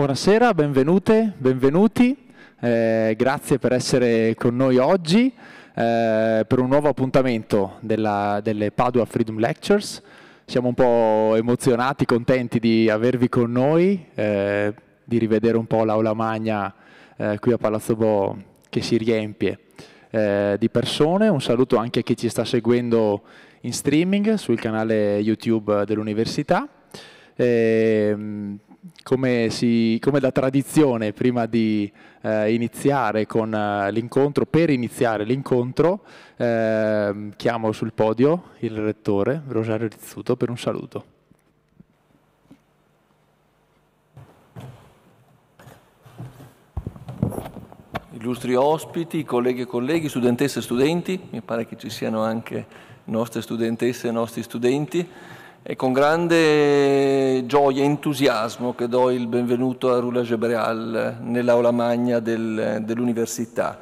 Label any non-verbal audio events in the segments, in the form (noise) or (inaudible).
Buonasera, benvenute, benvenuti, eh, grazie per essere con noi oggi eh, per un nuovo appuntamento della, delle Padua Freedom Lectures. Siamo un po' emozionati, contenti di avervi con noi, eh, di rivedere un po' l'aula magna eh, qui a Palazzo Bo che si riempie eh, di persone. Un saluto anche a chi ci sta seguendo in streaming sul canale YouTube dell'Università. Ehm, come, si, come, da tradizione prima di eh, iniziare con eh, l'incontro, per iniziare l'incontro, eh, chiamo sul podio il rettore Rosario Rizzuto per un saluto. Illustri ospiti, colleghi e colleghi, studentesse e studenti, mi pare che ci siano anche nostre studentesse e nostri studenti. È con grande gioia e entusiasmo che do il benvenuto a Rula Gebreal nell'aula magna del, dell'università.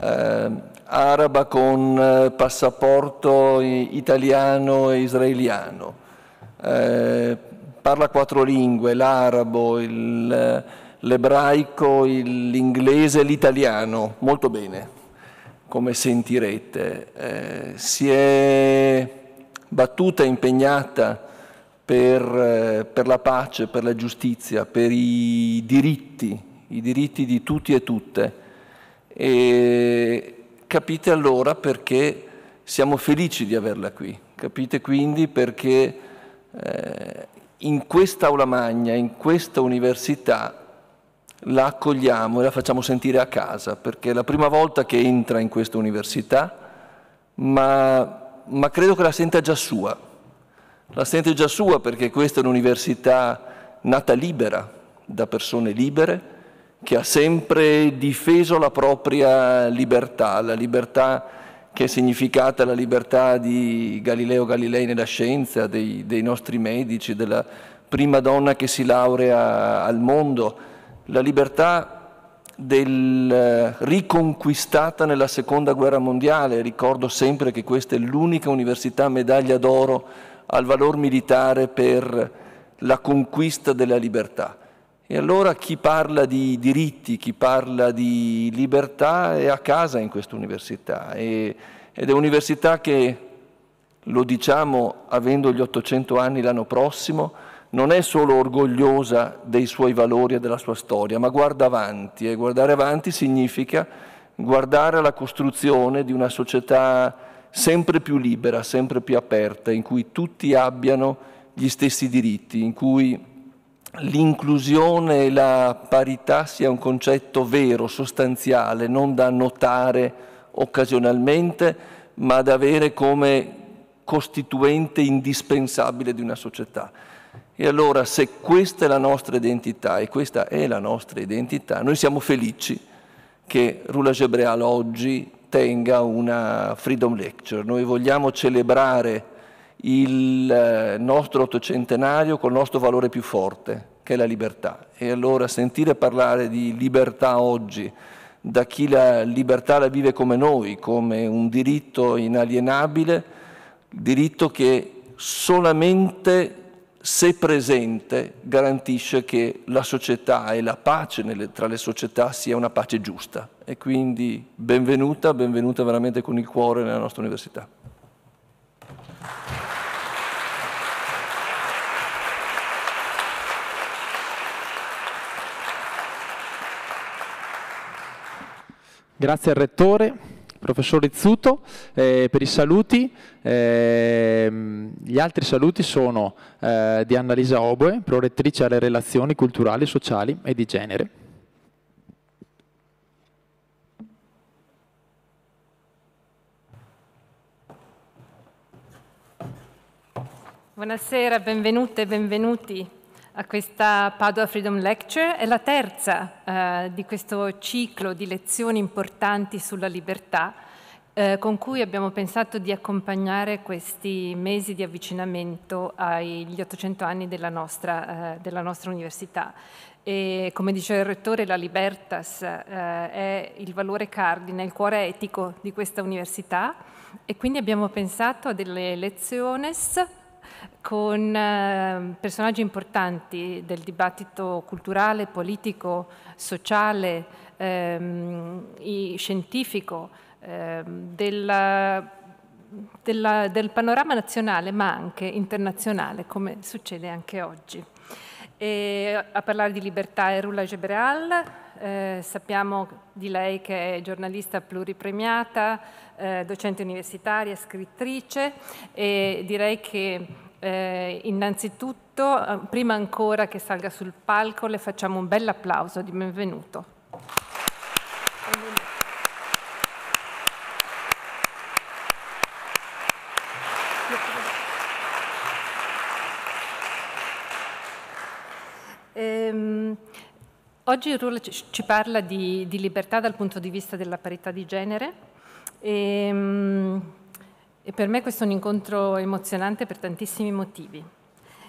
Eh, araba con eh, passaporto italiano e israeliano. Eh, parla quattro lingue, l'arabo, il, eh, l'ebraico, il, l'inglese e l'italiano. Molto bene, come sentirete. Eh, si è battuta e impegnata per, eh, per, la pace, per la giustizia, per i diritti, i diritti di tutti e tutte. E capite allora perché siamo felici di averla qui, capite quindi perché eh, in questa aula magna, in questa università, la accogliamo e la facciamo sentire a casa, perché è la prima volta che entra in questa università, ma ma credo che la senta già sua. La sente già sua perché questa è un'università nata libera, da persone libere, che ha sempre difeso la propria libertà, la libertà che è significata la libertà di Galileo Galilei nella scienza, dei, dei nostri medici, della prima donna che si laurea al mondo, la libertà del, eh, riconquistata nella seconda guerra mondiale. Ricordo sempre che questa è l'unica università medaglia d'oro al valor militare per la conquista della libertà. E allora chi parla di diritti, chi parla di libertà è a casa in questa università e, ed è un'università che, lo diciamo avendo gli 800 anni l'anno prossimo, non è solo orgogliosa dei suoi valori e della sua storia, ma guarda avanti e guardare avanti significa guardare alla costruzione di una società sempre più libera, sempre più aperta, in cui tutti abbiano gli stessi diritti, in cui l'inclusione e la parità sia un concetto vero, sostanziale, non da notare occasionalmente, ma da avere come costituente indispensabile di una società. E allora se questa è la nostra identità, e questa è la nostra identità, noi siamo felici che Rula Gebreal oggi tenga una Freedom Lecture. Noi vogliamo celebrare il eh, nostro ottocentenario col nostro valore più forte, che è la libertà. E allora sentire parlare di libertà oggi da chi la libertà la vive come noi, come un diritto inalienabile, diritto che solamente se presente, garantisce che la società e la pace nelle, tra le società sia una pace giusta. E quindi benvenuta, benvenuta veramente con il cuore nella nostra università. Grazie al Rettore professor Rizzuto eh, per i saluti. Eh, gli altri saluti sono eh, di Annalisa Oboe, prorettrice alle relazioni culturali, sociali e di genere. Buonasera, benvenute e benvenuti a questa Padua Freedom Lecture. È la terza eh, di questo ciclo di lezioni importanti sulla libertà eh, con cui abbiamo pensato di accompagnare questi mesi di avvicinamento agli 800 anni della nostra, eh, della nostra università. E, come diceva il Rettore, la libertas eh, è il valore cardine, il cuore etico di questa università e quindi abbiamo pensato a delle lezioni con ehm, personaggi importanti del dibattito culturale, politico, sociale, ehm, scientifico, ehm, della, della, del panorama nazionale ma anche internazionale, come succede anche oggi. E a parlare di libertà è Rula Gebreal, eh, sappiamo di lei che è giornalista pluripremiata, eh, docente universitaria, scrittrice e direi che eh, innanzitutto, eh, prima ancora che salga sul palco, le facciamo un bel applauso di benvenuto. Eh, oggi il ci parla di, di, libertà dal punto di vista della parità di genere. E, ehm, e per me questo è un incontro emozionante per tantissimi motivi.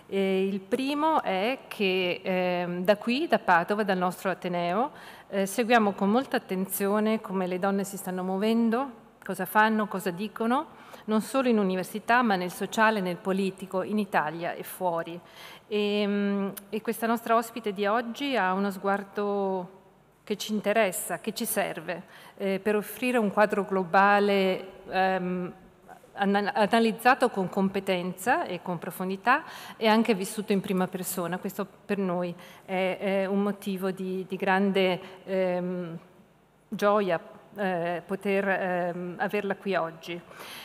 E il primo è che eh, da qui, da Padova, dal nostro Ateneo, eh, seguiamo con molta attenzione come le donne si stanno muovendo, cosa fanno, cosa dicono, non solo in università ma nel sociale, nel politico, in Italia e fuori. E, ehm, e questa nostra ospite di oggi ha uno sguardo che ci interessa, che ci serve eh, per offrire un quadro globale. Ehm, analizzato con competenza e con profondità e anche vissuto in prima persona. Questo per noi è, è un motivo di, di grande ehm, gioia eh, poter ehm, averla qui oggi.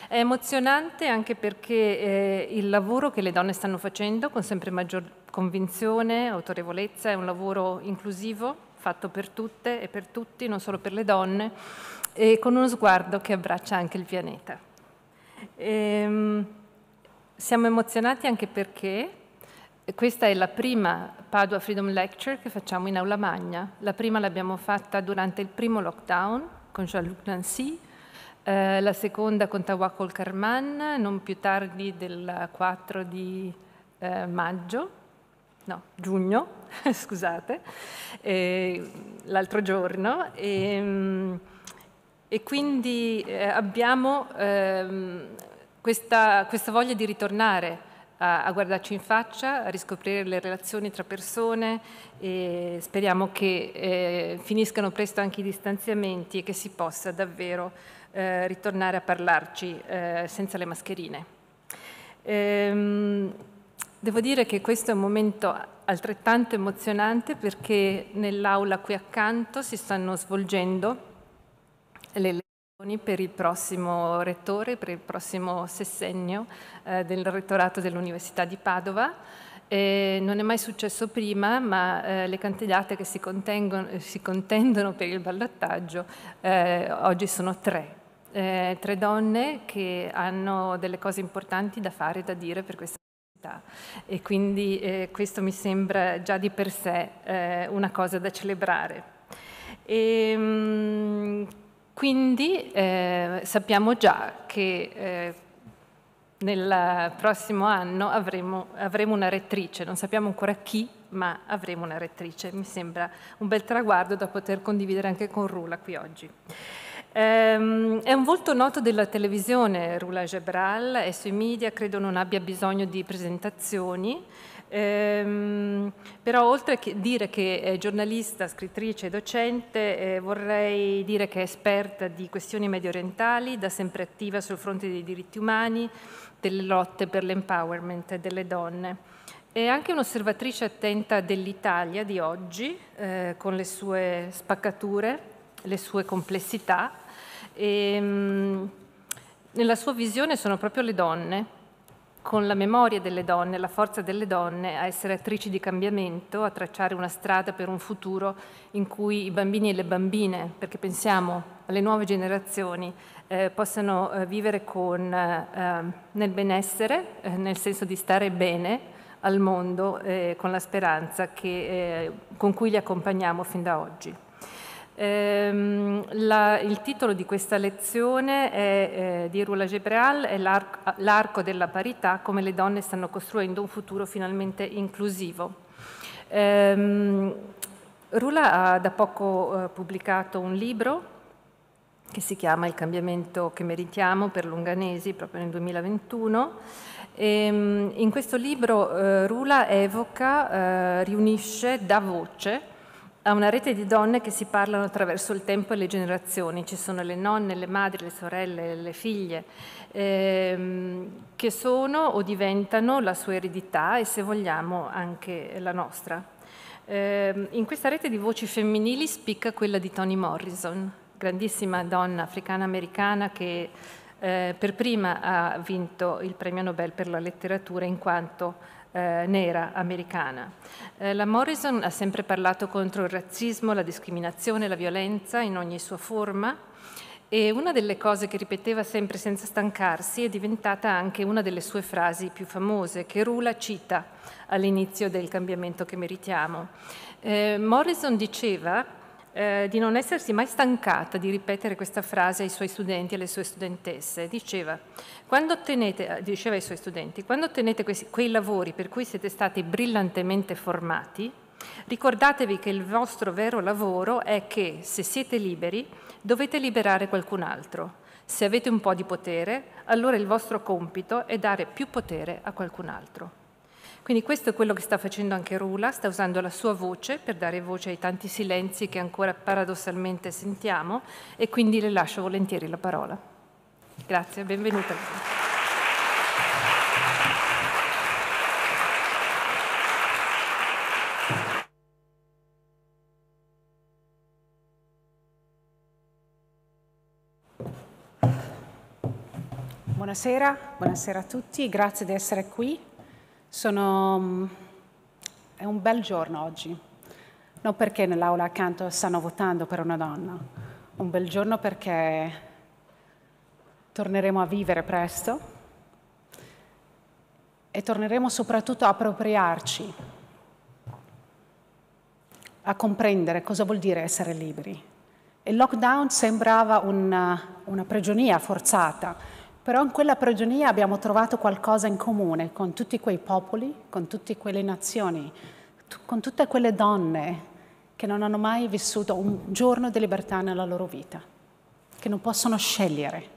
È emozionante anche perché eh, il lavoro che le donne stanno facendo con sempre maggior convinzione, autorevolezza, è un lavoro inclusivo, fatto per tutte e per tutti, non solo per le donne, e con uno sguardo che abbraccia anche il pianeta. E, ehm, siamo emozionati anche perché questa è la prima Padua Freedom Lecture che facciamo in aula magna. La prima l'abbiamo fatta durante il primo lockdown con Jean-Luc Nancy, eh, la seconda con Tawakol Karman, non più tardi del 4 di eh, maggio, no, giugno, (laughs) scusate, eh, l'altro giorno. E, ehm, e quindi eh, abbiamo ehm, questa, questa, voglia di ritornare a, a, guardarci in faccia, a riscoprire le relazioni tra persone e speriamo che eh, finiscano presto anche i distanziamenti e che si possa davvero eh, ritornare a parlarci eh, senza le mascherine. Ehm, Devo dire che questo è un momento altrettanto emozionante perché nell'aula qui accanto si stanno svolgendo le lezioni per il prossimo rettore, per il prossimo sessennio eh, del rettorato dell'Università di Padova. Eh, non è mai successo prima, ma eh, le candidate che si, eh, si, contendono per il ballottaggio eh, oggi sono tre. Eh, tre donne che hanno delle cose importanti da fare e da dire per questa e quindi eh, questo mi sembra già di per sé eh, una cosa da celebrare. E, ehm, mh, quindi eh, sappiamo già che eh, nel prossimo anno avremo, avremo, una rettrice, non sappiamo ancora chi, ma avremo una rettrice. Mi sembra un bel traguardo da poter condividere anche con Rula qui oggi. Ehm, è un volto noto della televisione Rula Gebral e sui media credo non abbia bisogno di presentazioni. Ehm, però oltre che dire che è giornalista, scrittrice e docente, eh, vorrei dire che è esperta di questioni medio orientali, da sempre attiva sul fronte dei diritti umani, delle lotte per l'empowerment delle donne. È anche un'osservatrice attenta dell'Italia di oggi, eh, con le sue spaccature, le sue complessità. E, ehm, mh, nella sua visione sono proprio le donne con la memoria delle donne, la forza delle donne a essere attrici di cambiamento, a tracciare una strada per un futuro in cui i bambini e le bambine, perché pensiamo alle nuove generazioni, eh, possano eh, vivere con, eh, eh nel benessere, eh, nel senso di stare bene al mondo, eh, con la speranza che, con cui li accompagniamo fin da oggi. Ehm, la, il titolo di questa lezione è, eh, di Rula Gebreal è l'arco, l'arco della parità, come le donne stanno costruendo un futuro finalmente inclusivo. Ehm, Rula ha da poco eh, pubblicato un libro che si chiama Il cambiamento che meritiamo per Lunganesi, proprio nel 2021. E, ehm, in questo libro eh, Rula evoca, eh, riunisce, dà voce a una rete di donne che si parlano attraverso il tempo e le generazioni. Ci sono le nonne, le madri, le sorelle, le figlie, ehm, che sono o diventano la sua eredità e se vogliamo anche la nostra. Ehm, in questa rete di voci femminili spicca quella di Toni Morrison, grandissima donna africana-americana che eh, per prima ha vinto il premio Nobel per la letteratura in quanto eh, nera americana. Eh, la Morrison ha sempre parlato contro il razzismo, la discriminazione, la violenza in ogni sua forma e una delle cose che ripeteva sempre senza stancarsi è diventata anche una delle sue frasi più famose che Rula cita all'inizio del cambiamento che meritiamo. Eh, Morrison diceva eh, di non essersi mai stancata di ripetere questa frase ai suoi studenti e alle sue studentesse. Diceva, ottenete, eh, diceva ai suoi studenti, quando ottenete quei, quei lavori per cui siete stati brillantemente formati, ricordatevi che il vostro vero lavoro è che, se siete liberi, dovete liberare qualcun altro. Se avete un po' di potere, allora il vostro compito è dare più potere a qualcun altro. Quindi questo è quello che sta facendo anche Rula, sta usando la sua voce per dare voce ai tanti silenzi che ancora paradossalmente sentiamo e quindi le lascio volentieri la parola. Grazie, benvenuta. Buonasera, buonasera a tutti, grazie di essere qui sono... Mm, è un bel giorno oggi, non perché nell'aula accanto stanno votando per una donna, un bel giorno perché torneremo a vivere presto e torneremo soprattutto a appropriarci, a comprendere cosa vuol dire essere liberi. Il lockdown sembrava una, una prigionia forzata, però in quella prigionia abbiamo trovato qualcosa in comune con tutti quei popoli, con tutte quelle nazioni, con tutte quelle donne che non hanno mai vissuto un giorno di libertà nella loro vita, che non possono scegliere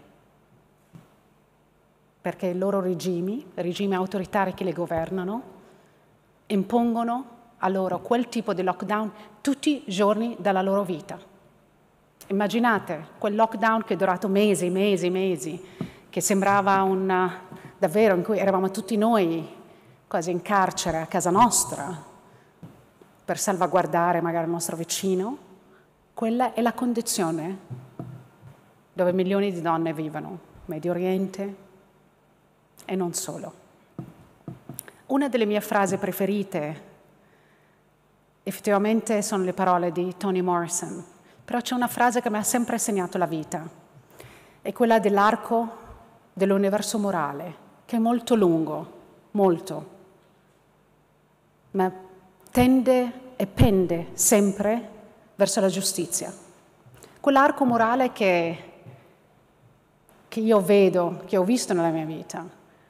perché i loro regimi, regimi autoritari che le governano, impongono a loro quel tipo di lockdown tutti i giorni della loro vita. Immaginate quel lockdown che è durato mesi, mesi, mesi, che sembrava un, davvero in cui eravamo tutti noi quasi in carcere a casa nostra per salvaguardare magari il nostro vicino, quella è la condizione dove milioni di donne vivono, Medio Oriente e non solo. Una delle mie frasi preferite effettivamente sono le parole di Toni Morrison, però c'è una frase che mi ha sempre segnato la vita, è quella dell'arco dell'universo morale, che è molto lungo, molto, ma tende e pende sempre verso la giustizia. Quell'arco morale che, che io vedo, che ho visto nella mia vita,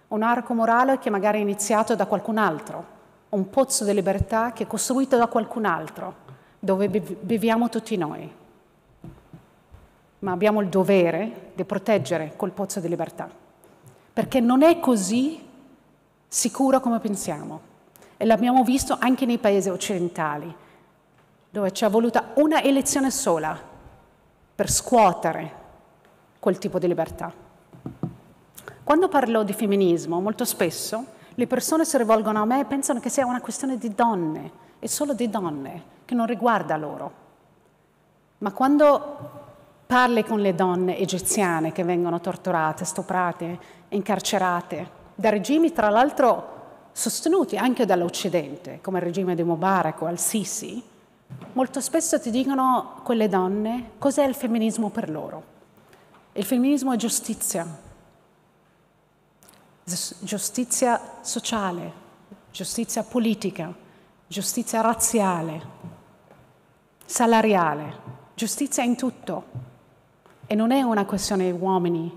un arco morale che magari è iniziato da qualcun altro, un pozzo di libertà che è costruito da qualcun altro, dove viviamo tutti noi ma abbiamo il dovere di proteggere quel pozzo di libertà, perché non è così sicuro come pensiamo e l'abbiamo visto anche nei paesi occidentali, dove ci è voluta una elezione sola per scuotere quel tipo di libertà. Quando parlo di femminismo, molto spesso le persone si rivolgono a me e pensano che sia una questione di donne, e solo di donne, che non riguarda loro. Ma quando parli con le donne egiziane che vengono torturate, stuprate, incarcerate da regimi tra l'altro sostenuti anche dall'Occidente, come il regime di Mubarak o al-Sisi, molto spesso ti dicono quelle donne cos'è il femminismo per loro. Il femminismo è giustizia, giustizia sociale, giustizia politica, giustizia razziale, salariale, giustizia in tutto. E non è una questione di uomini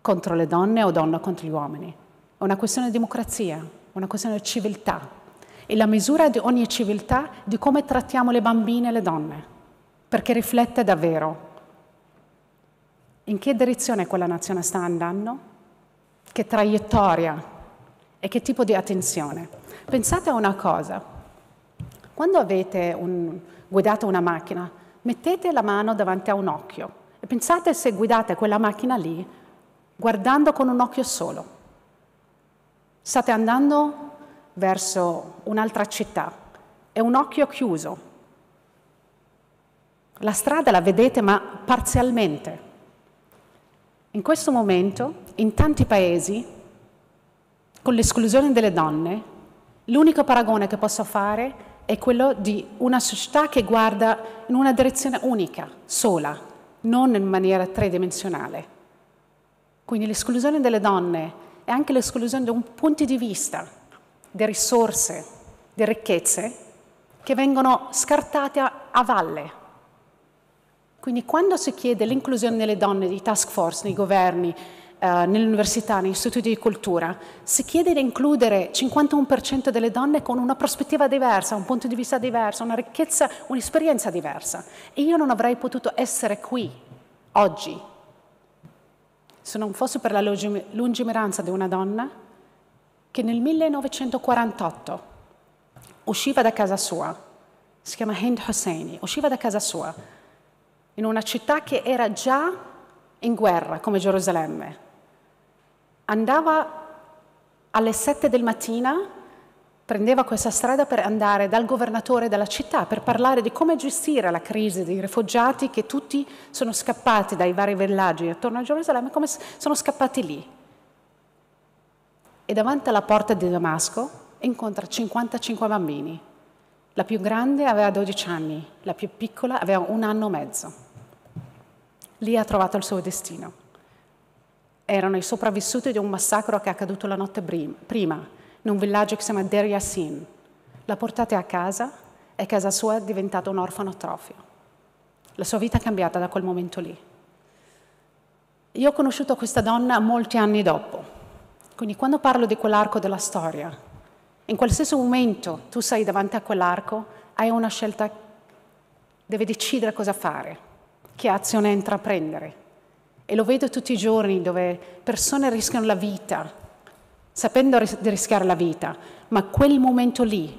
contro le donne o donne contro gli uomini, è una questione di democrazia, una questione di civiltà. E la misura di ogni civiltà di come trattiamo le bambine e le donne, perché riflette davvero in che direzione quella nazione sta andando, che traiettoria e che tipo di attenzione. Pensate a una cosa, quando avete un, guidato una macchina, mettete la mano davanti a un occhio e pensate se guidate quella macchina lì guardando con un occhio solo. State andando verso un'altra città, è un occhio chiuso. La strada la vedete ma parzialmente. In questo momento, in tanti paesi, con l'esclusione delle donne, l'unico paragone che posso fare è quello di una società che guarda in una direzione unica, sola, non in maniera tridimensionale. Quindi l'esclusione delle donne è anche l'esclusione di un punto di vista, di risorse, di ricchezze che vengono scartate a, valle. Quindi quando si chiede l'inclusione delle donne, di task force, nei governi, eh, nell'università, negli istituti di cultura, si chiede di includere 51% delle donne con una prospettiva diversa, un punto di vista diverso, una ricchezza, un'esperienza diversa. E io non avrei potuto essere qui oggi se non fosse per la lungimiranza di una donna che nel 1948 usciva da casa sua, si chiama Hind Hosseini, usciva da casa sua in una città che era già in guerra come Gerusalemme, andava alle 7 del mattino, prendeva questa strada per andare dal governatore della città per parlare di come gestire la crisi dei rifugiati che tutti sono scappati dai vari villaggi attorno a Gerusalemme, come sono scappati lì. E davanti alla porta di Damasco incontra 55 bambini. La più grande aveva 12 anni, la più piccola aveva un anno e mezzo. Lì ha trovato il suo destino erano i sopravvissuti di un massacro che è accaduto la notte prima, in un villaggio che si chiama Der Yassin. La portate a casa e casa sua è diventata un orfanotrofio. La sua vita è cambiata da quel momento lì. Io ho conosciuto questa donna molti anni dopo, quindi quando parlo di quell'arco della storia, in qualsiasi momento tu sei davanti a quell'arco, hai una scelta, devi decidere cosa fare, che azione intraprendere. E lo vedo tutti i giorni dove persone rischiano la vita, sapendo ris- di rischiare la vita, ma quel momento lì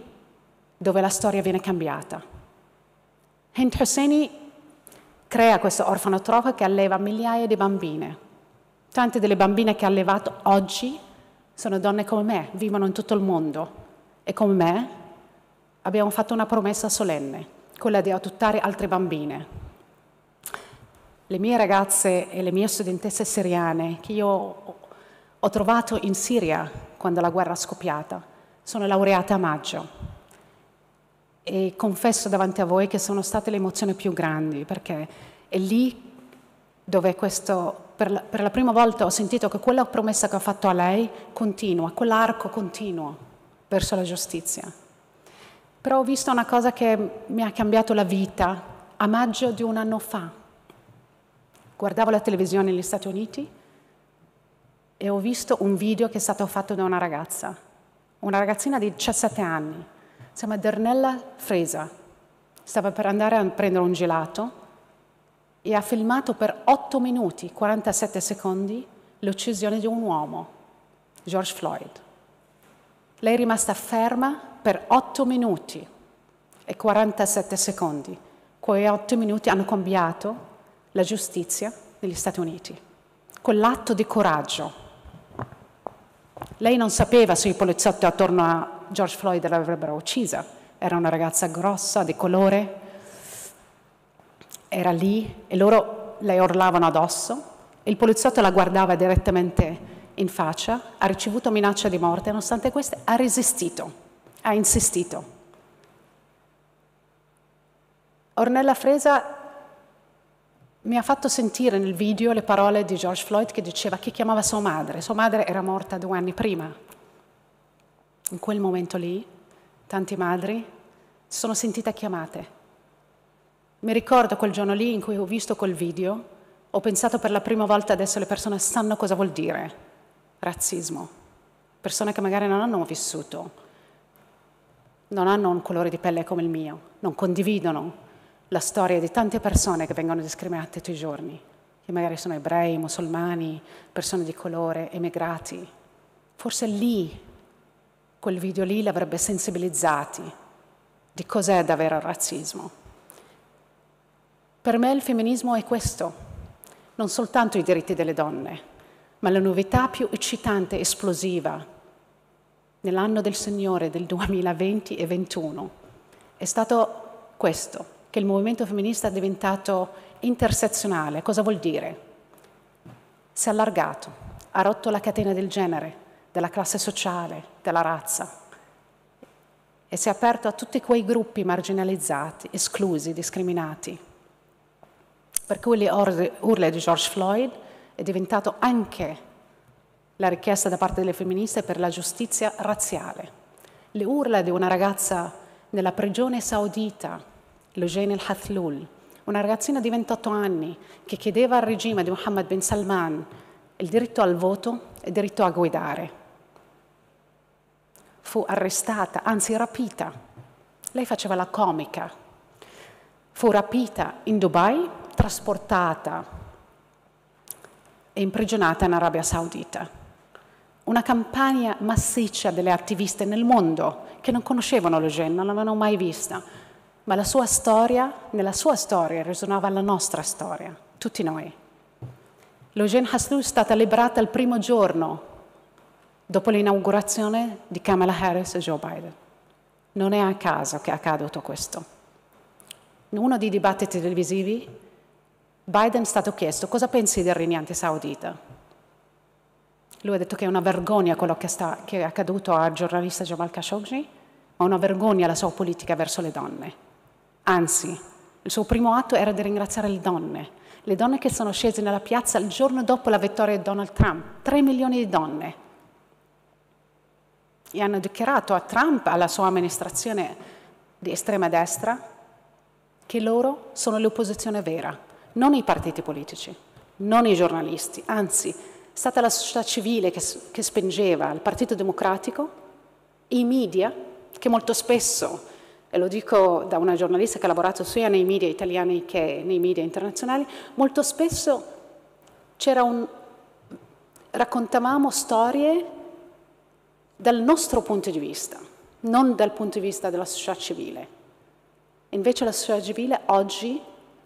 dove la storia viene cambiata. Hent Hosseini crea questo orfanotrofio che alleva migliaia di bambine. Tante delle bambine che ha allevato oggi sono donne come me, vivono in tutto il mondo e come me abbiamo fatto una promessa solenne, quella di adottare altre bambine le mie ragazze e le mie studentesse siriane che io ho trovato in Siria quando la guerra è scoppiata. Sono laureata a maggio e confesso davanti a voi che sono state le emozioni più grandi perché è lì dove questo, per la, per la prima volta ho sentito che quella promessa che ho fatto a lei continua, quell'arco continuo verso la giustizia. Però ho visto una cosa che mi ha cambiato la vita a maggio di un anno fa guardavo la televisione negli Stati Uniti e ho visto un video che è stato fatto da una ragazza, una ragazzina di 17 anni, si chiama Dernella Fresa, stava per andare a prendere un gelato e ha filmato per 8 minuti, 47 secondi, l'uccisione di un uomo, George Floyd. Lei è rimasta ferma per 8 minuti e 47 secondi. Quei 8 minuti hanno cambiato la giustizia degli Stati Uniti, con l'atto di coraggio. Lei non sapeva se i poliziotti attorno a George Floyd l'avrebbero uccisa, era una ragazza grossa, di colore, era lì e loro le urlavano addosso il poliziotto la guardava direttamente in faccia, ha ricevuto minacce di morte, nonostante questo ha resistito, ha insistito. Ornella Fresa mi ha fatto sentire nel video le parole di George Floyd che diceva che chiamava sua madre. Sua madre era morta due anni prima. In quel momento lì, tante madri si sono sentite chiamate. Mi ricordo quel giorno lì in cui ho visto quel video, ho pensato per la prima volta adesso le persone sanno cosa vuol dire razzismo. Persone che magari non hanno vissuto, non hanno un colore di pelle come il mio, non condividono la storia di tante persone che vengono discriminate tutti i giorni, che magari sono ebrei, musulmani, persone di colore, emigrati. Forse lì, quel video lì l'avrebbe sensibilizzati di cos'è davvero il razzismo. Per me il femminismo è questo, non soltanto i diritti delle donne, ma la novità più eccitante, esplosiva nell'anno del Signore del 2020 e 2021. È stato questo, che il movimento femminista è diventato intersezionale. Cosa vuol dire? Si è allargato, ha rotto la catena del genere, della classe sociale, della razza e si è aperto a tutti quei gruppi marginalizzati, esclusi, discriminati. Per cui le urle di George Floyd è diventato anche la richiesta da parte delle femministe per la giustizia razziale. Le urla di una ragazza nella prigione saudita Lujain al-Hathlul, una ragazzina di 28 anni che chiedeva al regime di Mohammed bin Salman il diritto al voto e il diritto a guidare. Fu arrestata, anzi rapita. Lei faceva la comica. Fu rapita in Dubai, trasportata e imprigionata in Arabia Saudita. Una campagna massiccia delle attiviste nel mondo che non conoscevano Lujain, non l'avevano mai vista ma la sua storia, nella sua storia, risuonava la nostra storia, tutti noi. L'Eugène Haslou è stata liberata il primo giorno dopo l'inaugurazione di Kamala Harris e Joe Biden. Non è a caso che è accaduto questo. In uno dei dibattiti televisivi, Biden è stato chiesto cosa pensi del regnante saudita. Lui ha detto che è una vergogna quello che, sta, che è accaduto al giornalista Jamal Khashoggi, ma una vergogna la sua politica verso le donne. Anzi, il suo primo atto era di ringraziare le donne, le donne che sono scese nella piazza il giorno dopo la vittoria di Donald Trump, 3 milioni di donne. E hanno dichiarato a Trump, alla sua amministrazione di estrema destra, che loro sono l'opposizione vera, non i partiti politici, non i giornalisti, anzi è stata la società civile che, che spingeva il Partito Democratico, i media, che molto spesso e lo dico da una giornalista che ha lavorato sia nei media italiani che nei media internazionali, molto spesso un, raccontavamo storie dal nostro punto di vista, non dal punto di vista della società civile. Invece la società civile oggi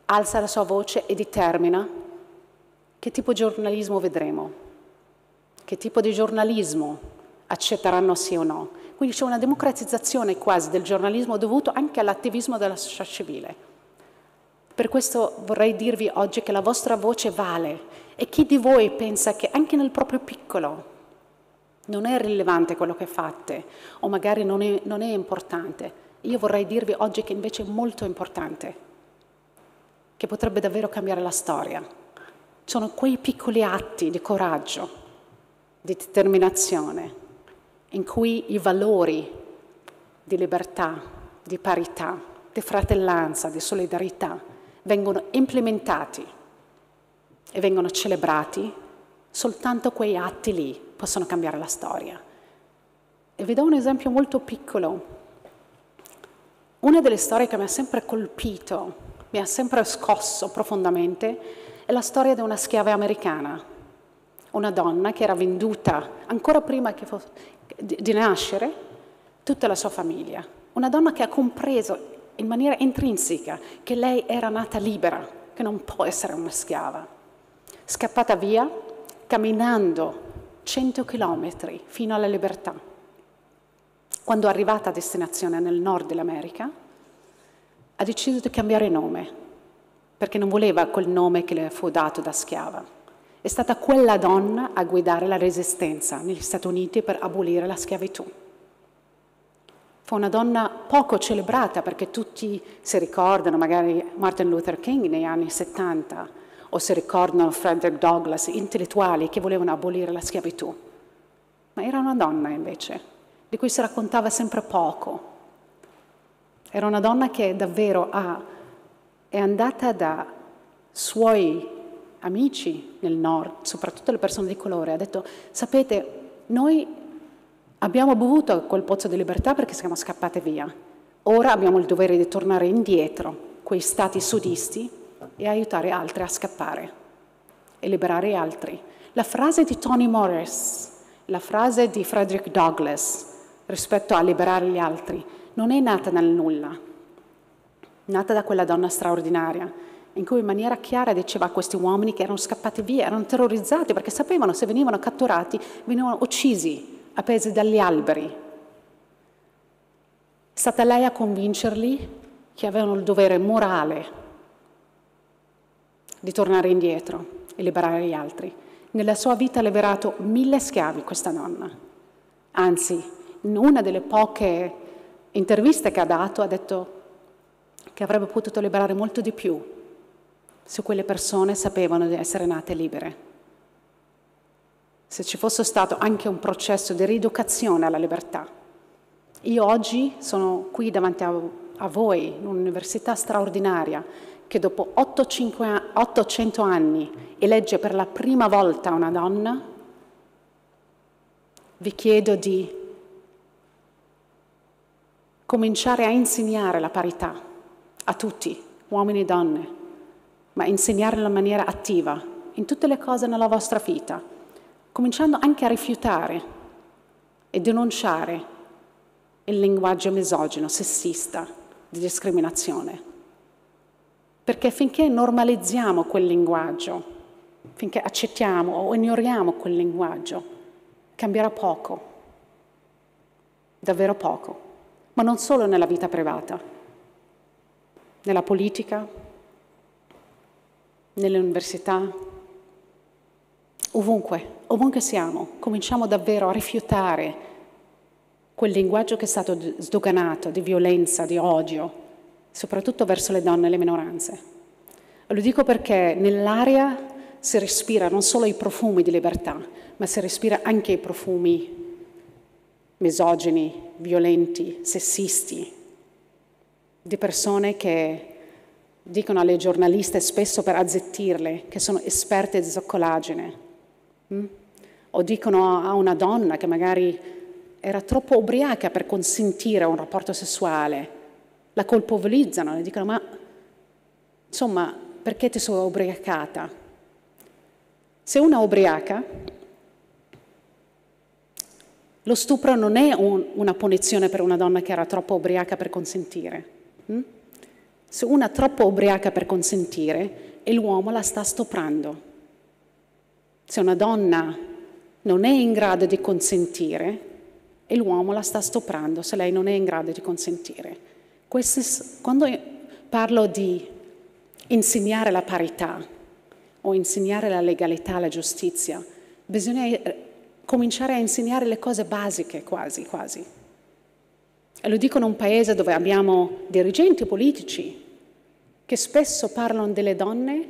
alza la sua voce e determina che tipo di giornalismo vedremo, che tipo di giornalismo accetteranno sì o no. Quindi c'è una democratizzazione quasi del giornalismo dovuto anche all'attivismo della società civile. Per questo vorrei dirvi oggi che la vostra voce vale e chi di voi pensa che anche nel proprio piccolo non è rilevante quello che fate o magari non è, non è importante, io vorrei dirvi oggi che invece è molto importante, che potrebbe davvero cambiare la storia. Sono quei piccoli atti di coraggio, di determinazione in cui i valori di libertà, di parità, di fratellanza, di solidarietà vengono implementati e vengono celebrati, soltanto quei atti lì possono cambiare la storia. E vi do un esempio molto piccolo. Una delle storie che mi ha sempre colpito, mi ha sempre scosso profondamente, è la storia di una schiava americana, una donna che era venduta ancora prima che, di, di nascere tutta la sua famiglia. Una donna che ha compreso in maniera intrinseca che lei era nata libera, che non può essere una schiava. Scappata via, camminando 100 chilometri fino alla libertà. Quando è arrivata a destinazione nel nord dell'America, ha deciso di cambiare nome, perché non voleva quel nome che le fu dato da schiava. È stata quella donna a guidare la resistenza negli Stati Uniti per abolire la schiavitù. Fu una donna poco celebrata perché tutti si ricordano magari Martin Luther King negli anni 70 o si ricordano Frederick Douglass, intellettuali che volevano abolire la schiavitù. Ma era una donna invece, di cui si raccontava sempre poco. Era una donna che davvero ha, è andata da suoi amici nel nord, soprattutto le persone di colore, ha detto, sapete, noi abbiamo bevuto quel pozzo di libertà perché siamo scappate via, ora abbiamo il dovere di tornare indietro, quei stati sudisti, e aiutare altri a scappare e liberare altri. La frase di Toni Morris, la frase di Frederick Douglass rispetto a liberare gli altri, non è nata dal nulla, è nata da quella donna straordinaria in cui in maniera chiara diceva a questi uomini che erano scappati via, erano terrorizzati perché sapevano se venivano catturati venivano uccisi, appesi dagli alberi. È stata lei a convincerli che avevano il dovere morale di tornare indietro e liberare gli altri. Nella sua vita ha liberato mille schiavi questa donna. Anzi, in una delle poche interviste che ha dato ha detto che avrebbe potuto liberare molto di più se quelle persone sapevano di essere nate libere. Se ci fosse stato anche un processo di rieducazione alla libertà. Io oggi sono qui davanti a, a voi, in un'università straordinaria, che dopo 800 anni elegge per la prima volta una donna, vi chiedo di cominciare a insegnare la parità a tutti, uomini e donne, ma insegnarlo in maniera attiva, in tutte le cose nella vostra vita, cominciando anche a rifiutare e denunciare il linguaggio misogino, sessista, di discriminazione. Perché finché normalizziamo quel linguaggio, finché accettiamo o ignoriamo quel linguaggio, cambierà poco, davvero poco, ma non solo nella vita privata, nella politica, nelle università, ovunque, ovunque siamo, cominciamo davvero a rifiutare quel linguaggio che è stato sdoganato di violenza, di odio, soprattutto verso le donne e le minoranze. Lo dico perché nell'aria si respira non solo i profumi di libertà, ma si respira anche i profumi misogini, violenti, sessisti, di persone che dicono alle giornaliste spesso per azzettirle che sono esperte di zoccolagine, mm? o dicono a una donna che magari era troppo ubriaca per consentire un rapporto sessuale, la colpovolizzano e dicono ma insomma perché ti sono ubriacata? Se una ubriaca, lo stupro non è un, una punizione per una donna che era troppo ubriaca per consentire. Mm? se una è troppo ubriaca per consentire e l'uomo la sta stuprando. Se una donna non è in grado di consentire e l'uomo la sta stuprando, se lei non è in grado di consentire. Questo, quando parlo di insegnare la parità o insegnare la legalità, la giustizia, bisogna eh, cominciare a insegnare le cose basiche quasi, quasi. E lo dico in un paese dove abbiamo dirigenti politici che spesso parlano delle donne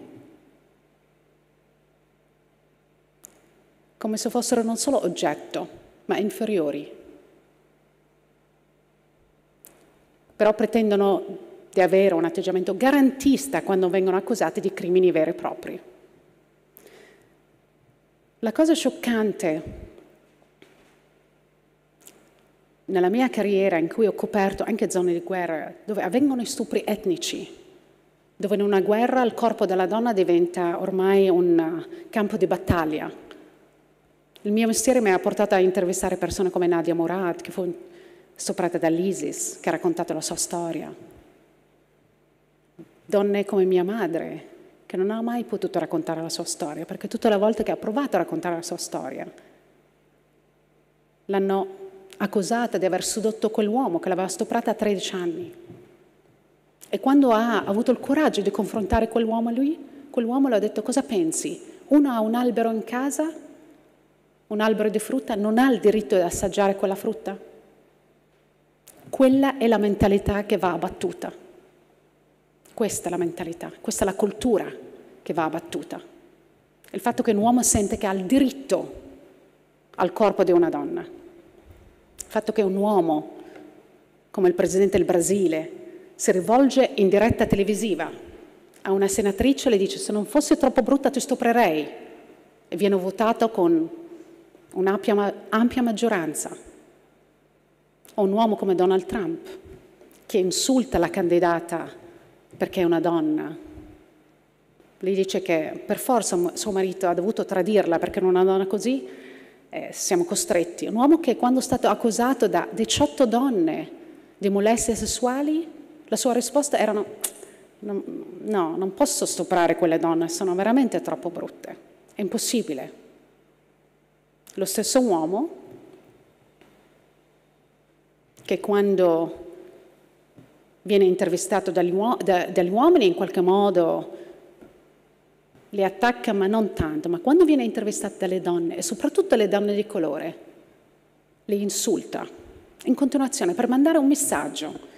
come se fossero non solo oggetto, ma inferiori. Però pretendono di avere un atteggiamento garantista quando vengono accusate di crimini veri e propri. La cosa scioccante nella mia carriera in cui ho coperto anche zone di guerra dove avvengono stupri etnici, dove in una guerra il corpo della donna diventa ormai un eh, campo di battaglia. Il mio mestiere mi ha portato a intervistare persone come Nadia Murad, che fu soprata dall'ISIS, che ha raccontato la sua storia. Donne come mia madre, che non ha mai potuto raccontare la sua storia, perché tutte le volte che ha provato a raccontare la sua storia, l'hanno accusata di aver sudotto quell'uomo che l'aveva stuprata a 13 anni. E quando ha avuto il coraggio di confrontare quell'uomo lui, quell'uomo le ha detto cosa pensi? Uno ha un albero in casa, un albero di frutta, non ha il diritto di assaggiare quella frutta? Quella è la mentalità che va abbattuta. Questa è la mentalità, questa è la cultura che va abbattuta. Il fatto che un uomo sente che ha il diritto al corpo di una donna. Il fatto che un uomo, come il presidente del Brasile, si rivolge in diretta televisiva a una senatrice e le dice se non fosse troppo brutta ti stuprerei e viene votato con un'ampia ampia maggioranza. O un uomo come Donald Trump che insulta la candidata perché è una donna. Le dice che per forza suo marito ha dovuto tradirla perché non è una donna così, eh, siamo costretti. Un uomo che quando è stato accusato da 18 donne di molestie sessuali la sua risposta era no, non posso stuprare quelle donne, sono veramente troppo brutte, è impossibile. Lo stesso uomo che quando viene intervistato dagli, uom- da, dagli uomini in qualche modo le attacca, ma non tanto, ma quando viene intervistato dalle donne, e soprattutto dalle donne di colore, le insulta in continuazione per mandare un messaggio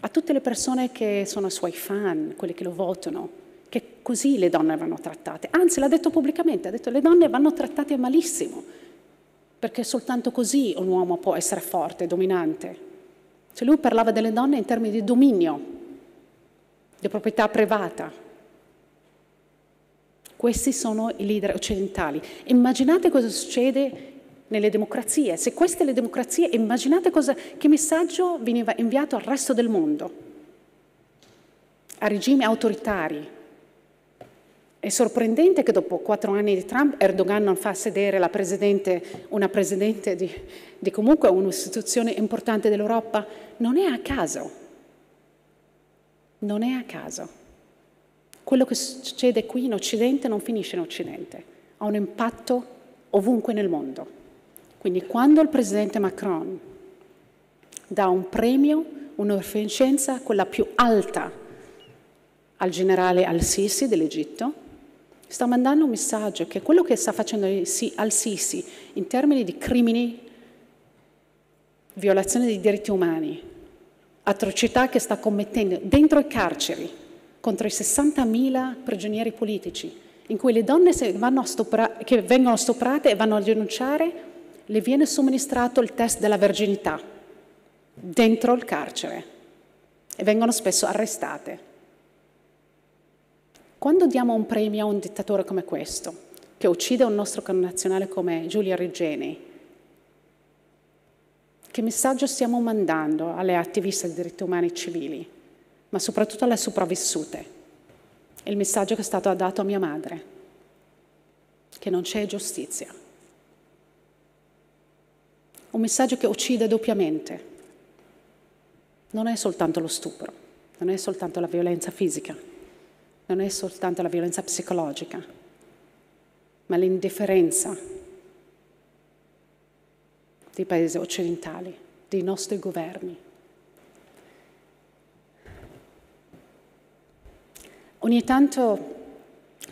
a tutte le persone che sono suoi fan, quelle che lo votano, che così le donne vanno trattate. Anzi, l'ha detto pubblicamente, ha detto le donne vanno trattate malissimo, perché soltanto così un uomo può essere forte, dominante. Cioè lui parlava delle donne in termini di dominio, di proprietà privata. Questi sono i leader occidentali. Immaginate cosa succede nelle democrazie. Se queste le democrazie, immaginate cosa, che messaggio veniva inviato al resto del mondo, a regimi autoritari. È sorprendente che dopo quattro anni di Trump Erdogan non fa sedere presidente, una presidente di, di comunque un'istituzione importante dell'Europa. Non è a caso. Non è a caso. Quello che succede qui in Occidente non finisce in Occidente, ha un impatto ovunque nel mondo. Quindi quando il presidente Macron dà un premio, un'offensiva, quella più alta al generale al-Sisi dell'Egitto, sta mandando un messaggio che quello che sta facendo al-Sisi in termini di crimini, violazione dei diritti umani, atrocità che sta commettendo dentro i carceri contro i 60.000 prigionieri politici, in cui le donne che vengono stuprate e vanno a denunciare le viene somministrato il test della verginità dentro il carcere e vengono spesso arrestate. Quando diamo un premio a un dittatore come questo, che uccide un nostro connazionale come Giulia Regeni, che messaggio stiamo mandando alle attiviste dei diritti umani civili, ma soprattutto alle sopravvissute? Il messaggio che è stato dato a mia madre, che non c'è giustizia un messaggio che uccide doppiamente. Non è soltanto lo stupro, non è soltanto la violenza fisica, non è soltanto la violenza psicologica, ma l'indifferenza dei paesi occidentali, dei nostri governi. Ogni tanto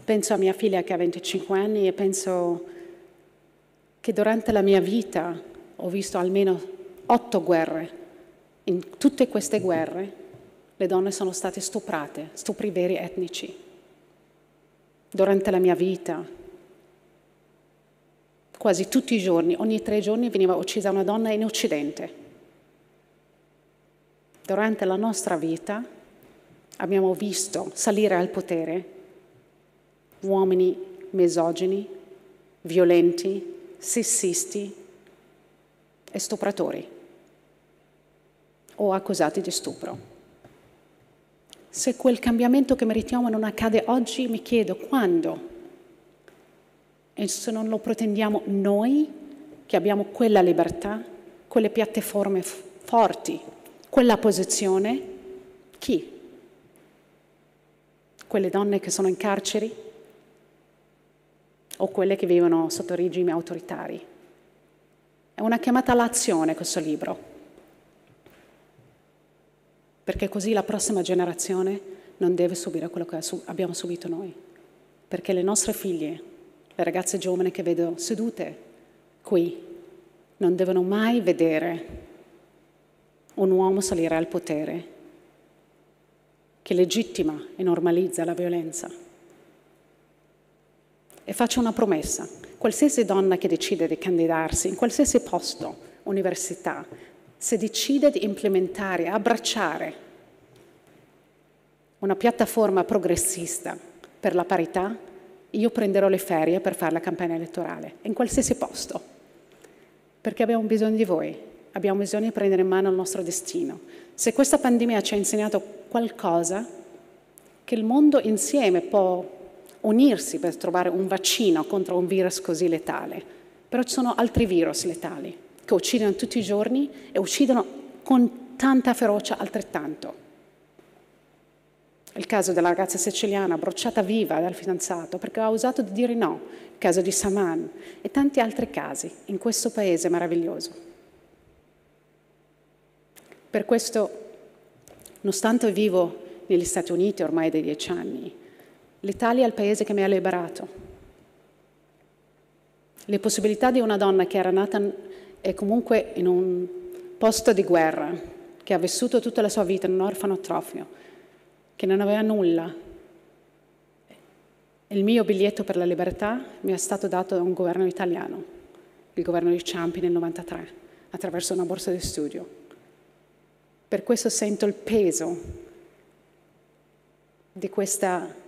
penso a mia figlia che ha 25 anni e penso che durante la mia vita ho visto almeno otto guerre. In tutte queste guerre le donne sono state stuprate, stupri veri etnici. Durante la mia vita, quasi tutti i giorni, ogni tre giorni veniva uccisa una donna in Occidente. Durante la nostra vita abbiamo visto salire al potere uomini misogini, violenti, sessisti, e stupratori o accusati di stupro. Se quel cambiamento che meritiamo non accade oggi, mi chiedo quando? E se non lo pretendiamo noi, che abbiamo quella libertà, quelle piattaforme forti, quella posizione, chi? Quelle donne che sono in carceri o quelle che vivono sotto regimi autoritari? È una chiamata all'azione questo libro, perché così la prossima generazione non deve subire quello che abbiamo subito noi, perché le nostre figlie, le ragazze giovani che vedo sedute qui, non devono mai vedere un uomo salire al potere che legittima e normalizza la violenza. E faccio una promessa, Qualsiasi donna che decide di candidarsi in qualsiasi posto, università, se decide di implementare, abbracciare una piattaforma progressista per la parità, io prenderò le ferie per fare la campagna elettorale, in qualsiasi posto, perché abbiamo bisogno di voi, abbiamo bisogno di prendere in mano il nostro destino. Se questa pandemia ci ha insegnato qualcosa che il mondo insieme può unirsi per trovare un vaccino contro un virus così letale, però ci sono altri virus letali che uccidono tutti i giorni e uccidono con tanta ferocia altrettanto. Il caso della ragazza siciliana bruciata viva dal fidanzato perché ha usato di dire no, il caso di Saman e tanti altri casi in questo paese meraviglioso. Per questo, nonostante vivo negli Stati Uniti ormai da dieci anni, L'Italia è il paese che mi ha liberato. Le possibilità di una donna che era nata e comunque in un posto di guerra, che ha vissuto tutta la sua vita in un orfanotrofio, che non aveva nulla. Il mio biglietto per la libertà mi è stato dato da un governo italiano, il governo di Ciampi nel 1993, attraverso una borsa di studio. Per questo sento il peso di questa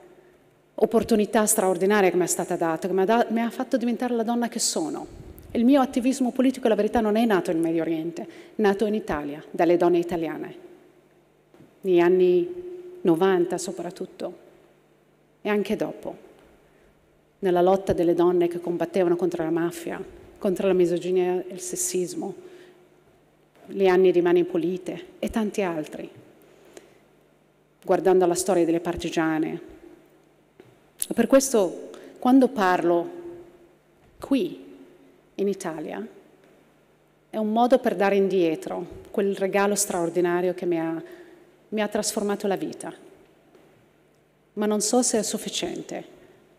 opportunità straordinaria che mi è stata data, che mi ha, da, mi ha fatto diventare la donna che sono. Il mio attivismo politico, la verità, non è nato in Medio Oriente, è nato in Italia, dalle donne italiane, negli anni 90 soprattutto, e anche dopo, nella lotta delle donne che combattevano contro la mafia, contro la misoginia e il sessismo, gli anni di mani pulite e tanti altri. Guardando la storia delle partigiane, per questo quando parlo qui in Italia è un modo per dare indietro quel regalo straordinario che mi ha, mi ha trasformato la vita. Ma non so se è sufficiente.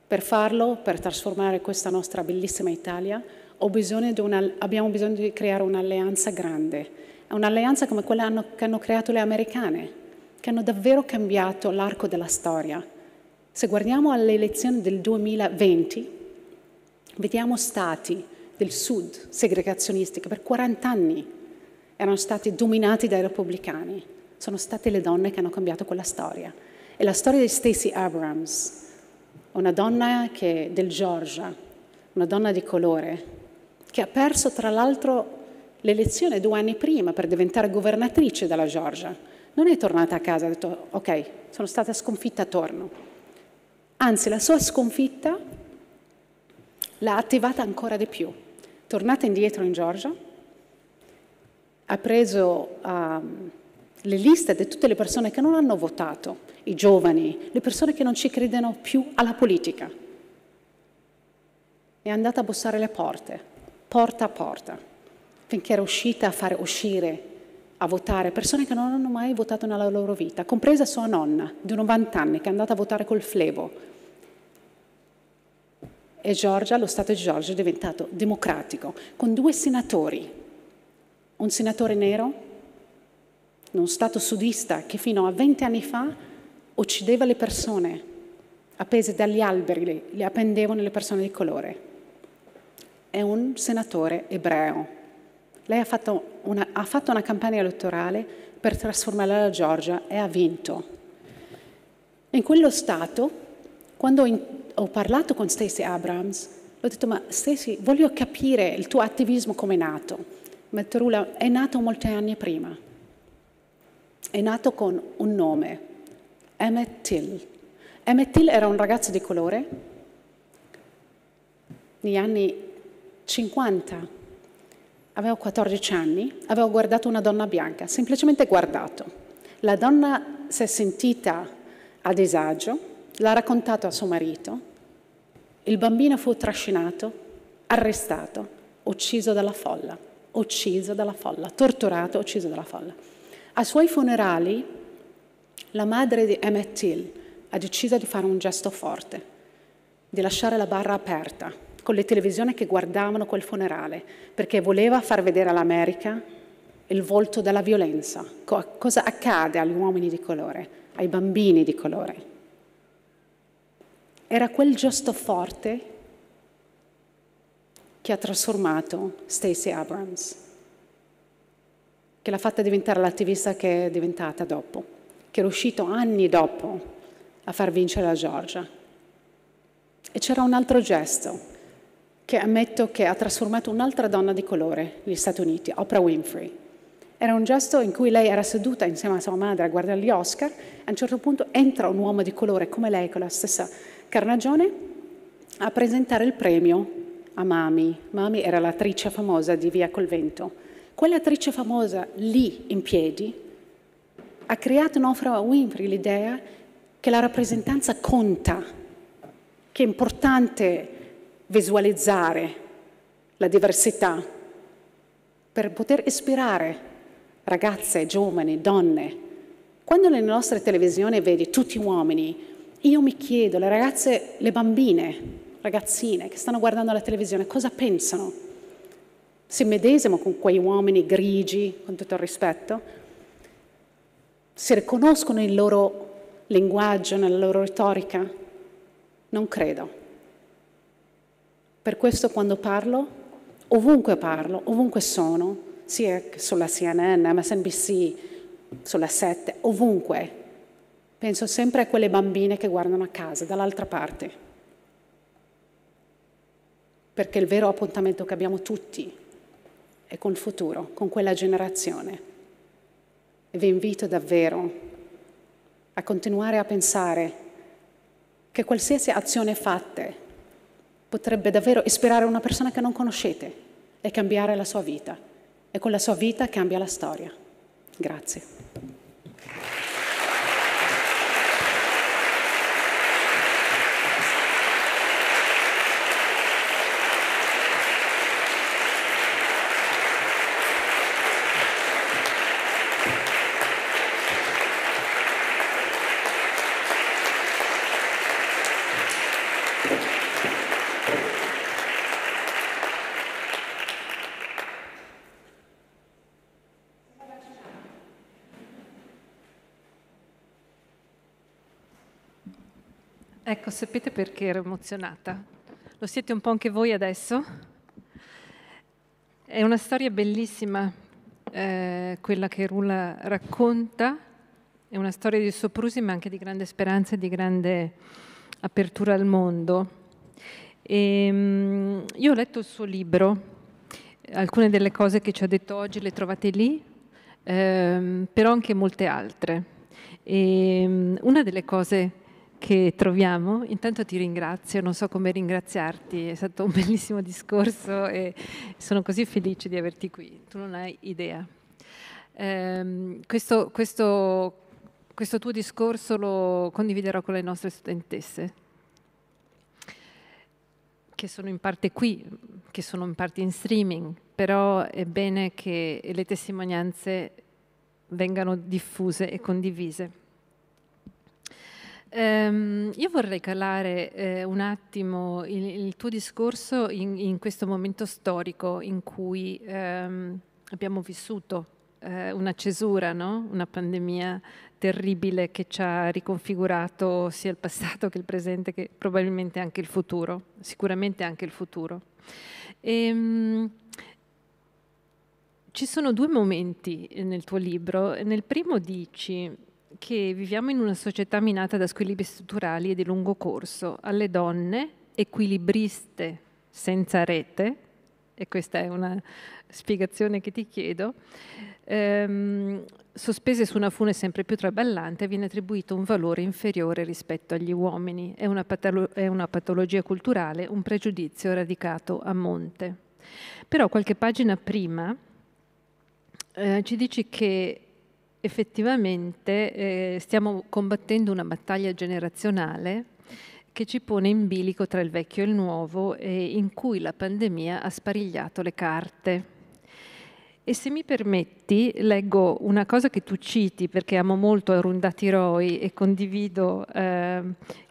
Per farlo, per trasformare questa nostra bellissima Italia, bisogno una, abbiamo bisogno di creare un'alleanza grande, un'alleanza come quella che hanno creato le americane, che hanno davvero cambiato l'arco della storia. Se guardiamo alle elezioni del 2020, vediamo stati del sud segregazionisti che per 40 anni erano stati dominati dai repubblicani. Sono state le donne che hanno cambiato quella storia. E la storia di Stacey Abrams, una donna che, del Georgia, una donna di colore, che ha perso tra l'altro l'elezione due anni prima per diventare governatrice della Georgia. Non è tornata a casa, e ha detto ok, sono stata sconfitta, torno. Anzi, la sua sconfitta l'ha attivata ancora di più. Tornata indietro in Georgia, ha preso um, le liste di tutte le persone che non hanno votato, i giovani, le persone che non ci credono più alla politica. È andata a bussare le porte, porta a porta, finché era uscita a fare uscire a votare persone che non hanno mai votato nella loro vita, compresa sua nonna di 90 anni che è andata a votare col flevo. E Georgia, lo Stato di Georgia è diventato democratico, con due senatori, un senatore nero, uno Stato sudista che fino a 20 anni fa uccideva le persone, appese dagli alberi, le appendevano le persone di colore, e un senatore ebreo lei ha fatto, una, ha fatto una campagna elettorale per trasformare la Georgia e ha vinto. In quello Stato, quando in, ho parlato con Stacey Abrams, ho detto, ma Stacey, voglio capire il tuo attivismo come è nato. Mattarula è nato molti anni prima. È nato con un nome, Emmett Till. Emmett Till era un ragazzo di colore negli anni 50 Avevo 14 anni, avevo guardato una donna bianca, semplicemente guardato. La donna si è sentita a disagio, l'ha raccontato a suo marito, il bambino fu trascinato, arrestato, ucciso dalla folla, ucciso dalla folla, torturato, ucciso dalla folla. Ai suoi funerali la madre di Emmett Till ha deciso di fare un gesto forte, di lasciare la barra aperta con le televisioni che guardavano quel funerale, perché voleva far vedere all'America il volto della violenza, co- cosa accade agli uomini di colore, ai bambini di colore. Era quel gesto forte che ha trasformato Stacey Abrams, che l'ha fatta diventare l'attivista che è diventata dopo, che è riuscito anni dopo a far vincere la Georgia. E c'era un altro gesto, che ammetto che ha trasformato un'altra donna di colore negli Stati Uniti, Oprah Winfrey. Era un gesto in cui lei era seduta insieme a sua madre a guardare gli Oscar, a un certo punto entra un uomo di colore come lei, con la stessa carnagione, a presentare il premio a Mami. Mami era l'attrice famosa di Via col Vento. Quell'attrice famosa lì in piedi ha creato in Oprah Winfrey l'idea che la rappresentanza conta, che è importante visualizzare la diversità, per poter ispirare ragazze, giovani, donne. Quando nelle nostre televisioni vedi tutti uomini, io mi chiedo, le ragazze, le bambine, ragazzine che stanno guardando la televisione, cosa pensano? Si medesimo con quegli uomini grigi, con tutto il rispetto? Si riconoscono il loro linguaggio, nella loro retorica? Non credo. Per questo quando parlo, ovunque parlo, ovunque sono, sia sulla CNN, MSNBC, sulla 7, ovunque, penso sempre a quelle bambine che guardano a casa, dall'altra parte. Perché il vero appuntamento che abbiamo tutti è col futuro, con quella generazione. E vi invito davvero a continuare a pensare che qualsiasi azione fatta potrebbe davvero ispirare una persona che non conoscete e cambiare la sua vita. E con la sua vita cambia la storia. Grazie. sapete perché ero emozionata? Lo siete un po' anche voi adesso? È una storia bellissima eh, quella che Rula racconta, è una storia di soprusi ma anche di grande speranza e di grande apertura al mondo. E, ehm, mh, io ho letto il suo libro, alcune delle cose che ci ha detto oggi le trovate lì, ehm, però anche molte altre. E, ehm, mh, una delle cose che troviamo. Intanto ti ringrazio, non so come ringraziarti, è stato un (laughs) bellissimo discorso e sono così felice di averti qui, tu non hai idea. Ehm, questo, questo, questo tuo discorso lo condividerò con le nostre studentesse, che sono in parte qui, che sono in parte in streaming, però è bene che le testimonianze vengano diffuse e condivise. Um, io vorrei calare eh, un attimo il, il tuo discorso in, in, questo momento storico in cui ehm, abbiamo vissuto eh, una cesura, no? una pandemia terribile che ci ha riconfigurato sia il passato che il presente, che probabilmente anche il futuro, sicuramente anche il futuro. E, um, ci sono due momenti nel tuo libro. Nel primo dici che viviamo in una società minata da squilibri strutturali e di lungo corso. Alle donne, equilibriste senza rete, e questa è una spiegazione che ti chiedo, ehm, sospese su una fune sempre più traballante, viene attribuito un valore inferiore rispetto agli uomini. È una, patolo- è una patologia culturale, un pregiudizio radicato a monte. Però qualche pagina prima eh, ci dici che effettivamente eh, stiamo combattendo una battaglia generazionale che ci pone in bilico tra il vecchio e il nuovo e in cui la pandemia ha sparigliato le carte. E se mi permetti, leggo una cosa che tu citi, perché amo molto Arundhati Roy e condivido eh,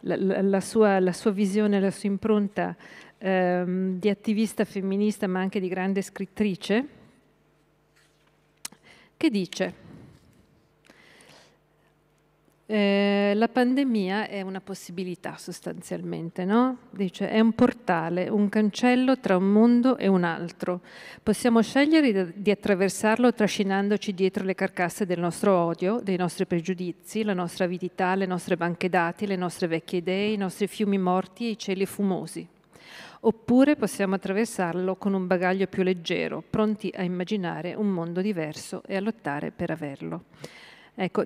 la, la, sua, la, sua, visione, la sua impronta eh, di attivista femminista, ma anche di grande scrittrice, che dice eh, la pandemia è una possibilità sostanzialmente, no? Dice, è un portale, un cancello tra un mondo e un altro. Possiamo scegliere di attraversarlo trascinandoci dietro le carcasse del nostro odio, dei nostri pregiudizi, la nostra avidità, le nostre banche dati, le nostre vecchie idee, i nostri fiumi morti e i cieli fumosi. Oppure possiamo attraversarlo con un bagaglio più leggero, pronti a immaginare un mondo diverso e a lottare per averlo. Ecco,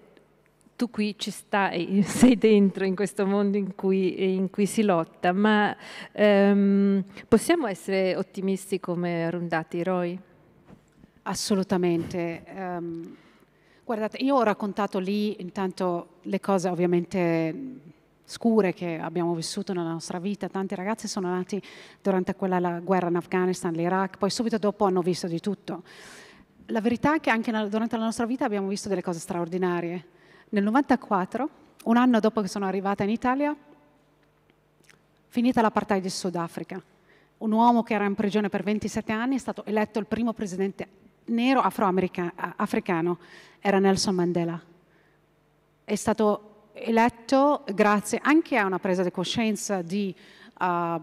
tu qui ci stai, (laughs) sei dentro in questo mondo in cui, in cui si lotta, ma ehm, possiamo essere ottimisti come Rondati Roy? Assolutamente. Um, guardate, io ho raccontato lì intanto le cose ovviamente scure che abbiamo vissuto nella nostra vita. Tanti ragazzi sono nati durante quella guerra in Afghanistan, l'Iraq, poi subito dopo hanno visto di tutto. La verità è che anche durante la nostra vita abbiamo visto delle cose straordinarie nel 1994, un anno dopo che sono arrivata in Italia, finita l'apartheid del Sudafrica, un uomo che era in prigione per 27 anni è stato eletto il primo presidente nero afroafricano, era Nelson Mandela. È stato eletto grazie anche a una presa di coscienza di, uh,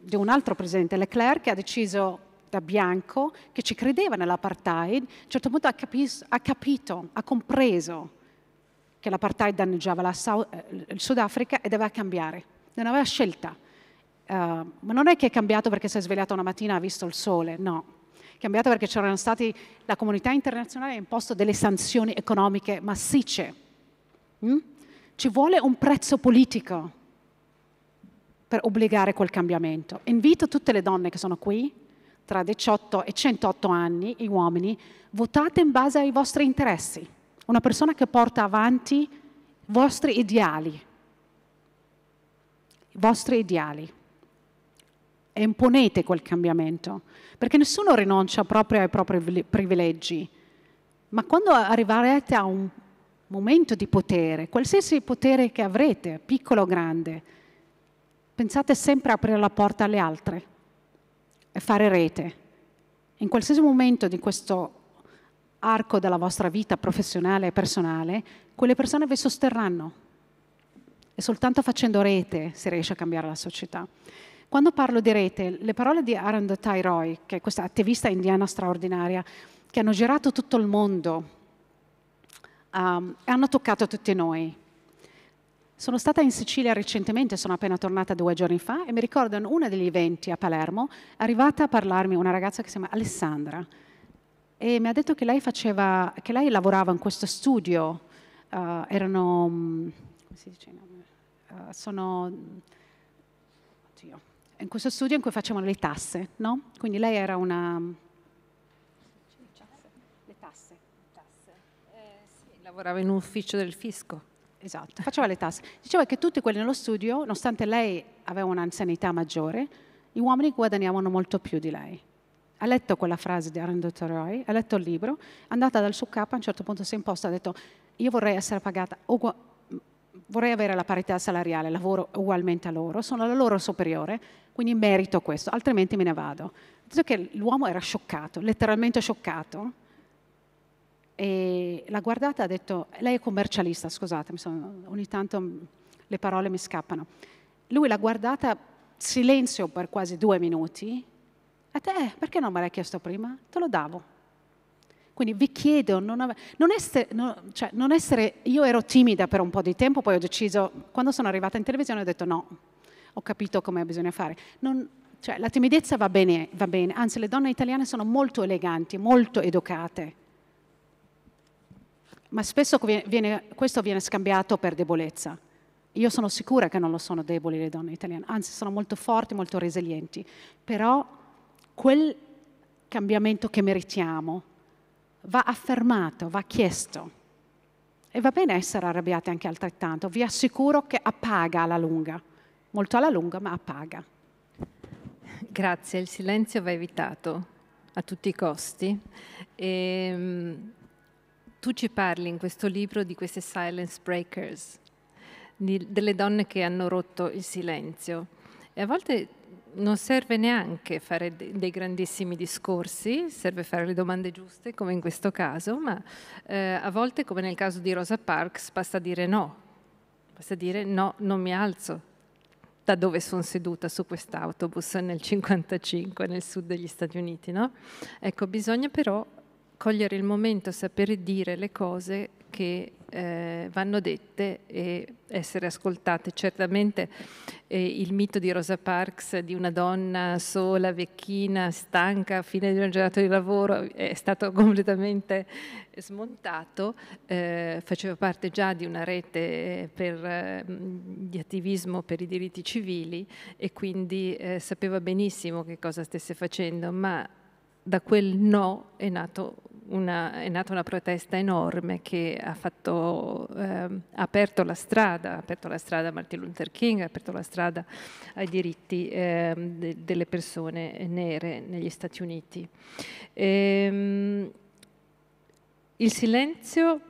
di un altro presidente, Leclerc, che ha deciso da bianco, che ci credeva nell'apartheid, a un certo punto ha, capis- ha capito, ha compreso che l'apartheid danneggiava South, eh, il Sudafrica e doveva cambiare, non aveva scelta. Uh, ma non è che è cambiato perché si è svegliata una mattina e ha visto il sole, no. È cambiato perché c'erano stati, la comunità internazionale ha imposto delle sanzioni economiche massicce. Mm? Ci vuole un prezzo politico per obbligare quel cambiamento. Invito tutte le donne che sono qui, tra 18 e 108 anni, gli uomini, votate in base ai vostri interessi una persona che porta avanti i vostri ideali, i vostri ideali e imponete quel cambiamento, perché nessuno rinuncia proprio ai propri privilegi, ma quando arriverete a un momento di potere, qualsiasi potere che avrete, piccolo o grande, pensate sempre a aprire la porta alle altre e fare rete. In qualsiasi momento di questo arco della vostra vita professionale e personale, quelle persone vi sosterranno. E soltanto facendo rete si riesce a cambiare la società. Quando parlo di rete, le parole di Arundhati Roy, che è questa attivista indiana straordinaria, che hanno girato tutto il mondo um, e hanno toccato tutti noi. Sono stata in Sicilia recentemente, sono appena tornata due giorni fa e mi ricordo in uno degli eventi a Palermo, è arrivata a parlarmi una ragazza che si chiama Alessandra, e mi ha detto che lei, faceva, che lei lavorava in questo studio, uh, erano, mm, come si dice, uh, sono, oddio, in questo studio in cui facevano le tasse, no? Quindi lei era una... Le tasse. le tasse. Eh, sì, lavorava in un ufficio del fisco. Esatto, faceva le tasse. Diceva che tutti quelli nello studio, nonostante lei aveva un'anzianità maggiore, gli uomini guadagnavano molto più di lei ha letto quella frase di Aaron Roy, ha letto il libro, è andata dal suo capo, a un certo punto si è imposta, ha detto io vorrei essere pagata uguale vorrei avere la parità salariale, lavoro ugualmente a loro, sono la loro superiore, quindi merito questo, altrimenti me ne vado. Detto che l'uomo era scioccato, letteralmente scioccato, e l'ha guardata e ha detto, lei è commercialista, scusatemi, ogni tanto le parole mi scappano. Lui l'ha guardata, silenzio per quasi due minuti, a te, perché non me l'hai chiesto prima? Te lo davo. Quindi vi chiedo, non, ave- non, essere, no, cioè, non essere, io ero timida per un po' di tempo, poi ho deciso, quando sono arrivata in televisione ho detto no, ho capito come bisogna fare. Non, cioè, la timidezza va bene, va bene, anzi le donne italiane sono molto eleganti, molto educate, ma spesso viene, questo viene scambiato per debolezza. Io sono sicura che non lo sono deboli le donne italiane, anzi sono molto forti, molto resilienti, però quel cambiamento che meritiamo va affermato, va chiesto. E va bene essere arrabbiati anche altrettanto, vi assicuro che appaga alla lunga, molto alla lunga, ma appaga. Grazie, il silenzio va evitato a tutti i costi. E, ehm, tu ci parli in questo libro di queste silence breakers, di, delle donne che hanno rotto il silenzio. E a volte non serve neanche fare dei grandissimi discorsi, serve fare le domande giuste, come in questo caso, ma eh, a volte, come nel caso di Rosa Parks, basta dire no, basta dire no, non mi alzo da dove sono seduta su quest'autobus nel 1955 nel sud degli Stati Uniti, no? Ecco, bisogna però cogliere il momento, sapere dire le cose che eh, vanno dette e essere ascoltate. Certamente eh, il mito di Rosa Parks, di una donna sola, vecchina, stanca, a fine di una giornata di lavoro, è stato completamente smontato, eh, faceva parte già di una rete per, mm, di attivismo per i diritti civili e quindi eh, sapeva benissimo che cosa stesse facendo, ma da quel no è nato una, è nata una protesta enorme che ha, fatto, eh, aperto la strada, ha aperto la strada a Martin Luther King, ha aperto la strada ai diritti eh, de, delle persone nere negli Stati Uniti. Ehm, il silenzio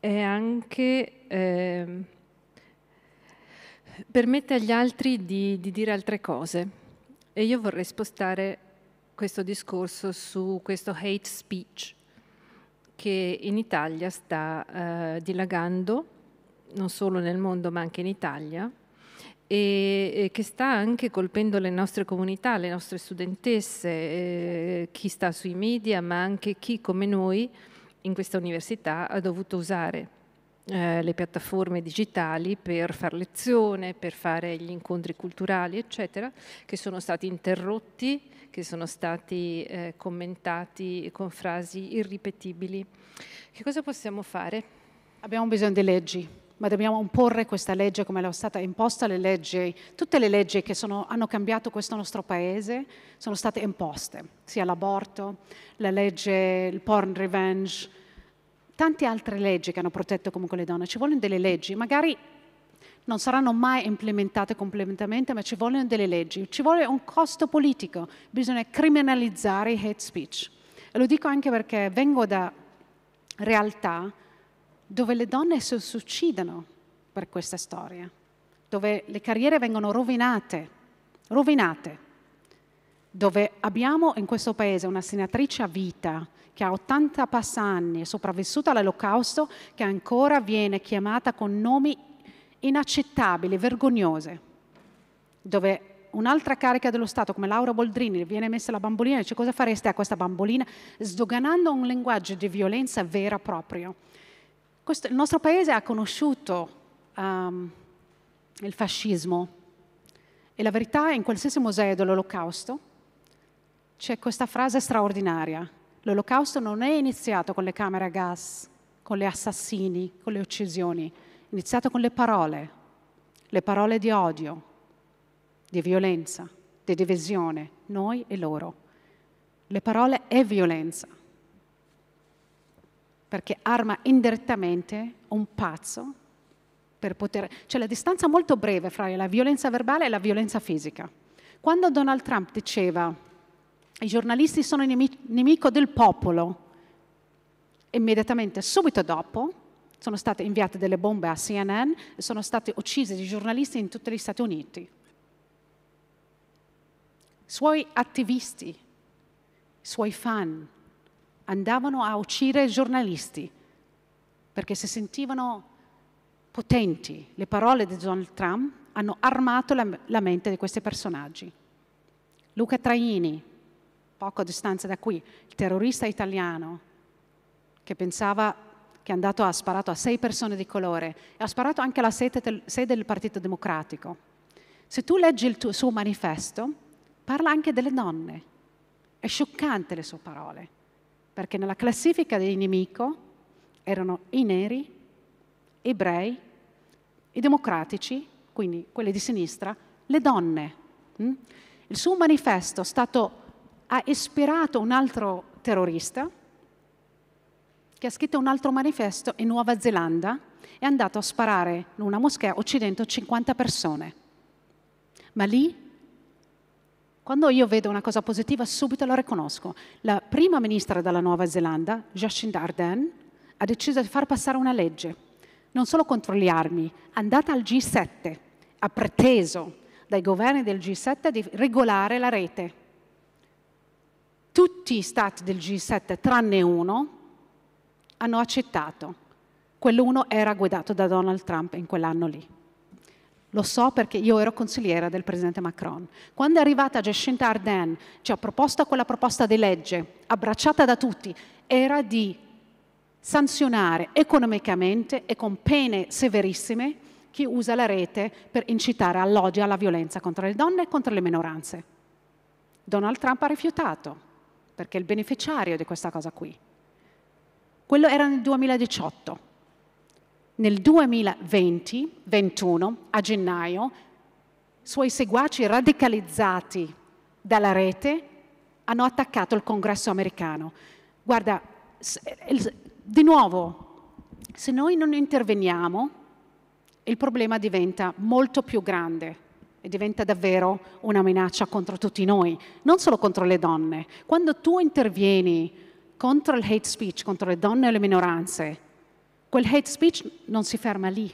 è anche... Eh, permette agli altri di, di dire altre cose e io vorrei spostare questo discorso su questo hate speech che in Italia sta eh, dilagando, non solo nel mondo ma anche in Italia, e, e, che sta anche colpendo le nostre comunità, le nostre studentesse, eh, chi sta sui media, ma anche chi come noi in questa università ha dovuto usare eh, le piattaforme digitali per fare lezione, per fare gli incontri culturali, eccetera, che sono stati interrotti che sono stati eh, commentati con frasi irripetibili. Che cosa possiamo fare? Abbiamo bisogno di leggi, ma dobbiamo imporre questa legge come era stata imposta le leggi, tutte le leggi che sono, hanno cambiato questo nostro paese sono state imposte, sia l'aborto, la legge, il porn revenge, tante altre leggi che hanno protetto comunque le donne, ci vogliono delle leggi, magari non saranno mai implementate completamente, ma ci vogliono delle leggi, ci vuole un costo politico, bisogna criminalizzare i hate speech. E lo dico anche perché vengo da realtà dove le donne si suicidano per questa storia, dove le carriere vengono rovinate, rovinate, dove abbiamo in questo paese una senatrice a vita che ha 80 è sopravvissuta all'olocausto, che ancora viene chiamata con nomi inaccettabili, vergognose, dove un'altra carica dello Stato come Laura Boldrini viene messa la bambolina e dice cosa fareste a questa bambolina, sdoganando un linguaggio di violenza vera proprio. Questo, il nostro paese ha conosciuto um, il fascismo e la verità è che in qualsiasi museo dell'olocausto c'è questa frase straordinaria. L'olocausto non è iniziato con le camere a gas, con gli assassini, con le uccisioni iniziato con le parole, le parole di odio, di violenza, di divisione, noi e loro. Le parole è violenza, perché arma indirettamente un pazzo per poter... C'è la distanza molto breve fra la violenza verbale e la violenza fisica. Quando Donald Trump diceva i giornalisti sono nemico del popolo, immediatamente, subito dopo, sono state inviate delle bombe a CNN e sono state uccise di giornalisti in tutti gli Stati Uniti. I Suoi attivisti, i suoi fan andavano a uccidere giornalisti perché si sentivano potenti. Le parole di Donald Trump hanno armato la, la mente di questi personaggi. Luca Traini, poco a distanza da qui, il terrorista italiano che pensava che è andato ha sparato a sei persone di colore e ha sparato anche alla sede, sede del Partito Democratico. Se tu leggi il tuo, suo manifesto, parla anche delle donne. È scioccante le sue parole, perché nella classifica del nemico erano i neri, i ebrei, i democratici, quindi quelli di sinistra, le donne. Mm? Il suo manifesto stato, ha ispirato un altro terrorista, che ha scritto un altro manifesto in Nuova Zelanda, è andato a sparare in una moschea uccidendo 50 persone. Ma lì, quando io vedo una cosa positiva, subito la riconosco. La prima ministra della Nuova Zelanda, Jacinda Ardern, ha deciso di far passare una legge, non solo contro le armi, è andata al G7, ha preteso dai governi del G7 di regolare la rete. Tutti i stati del G7, tranne uno, hanno accettato. Quell'uno era guidato da Donald Trump in quell'anno lì. Lo so perché io ero consigliera del presidente Macron. Quando è arrivata Jacinta Ardern, ci ha proposto quella proposta di legge, abbracciata da tutti, era di sanzionare economicamente e con pene severissime chi usa la rete per incitare all'odio e alla violenza contro le donne e contro le minoranze. Donald Trump ha rifiutato, perché è il beneficiario di questa cosa qui. Quello era nel 2018. Nel 2020, 21, a gennaio, suoi seguaci radicalizzati dalla rete hanno attaccato il congresso americano. Guarda, di nuovo, se noi non interveniamo, il problema diventa molto più grande e diventa davvero una minaccia contro tutti noi, non solo contro le donne. Quando tu intervieni contro il hate speech, contro le donne e le minoranze, quel hate speech non si ferma lì.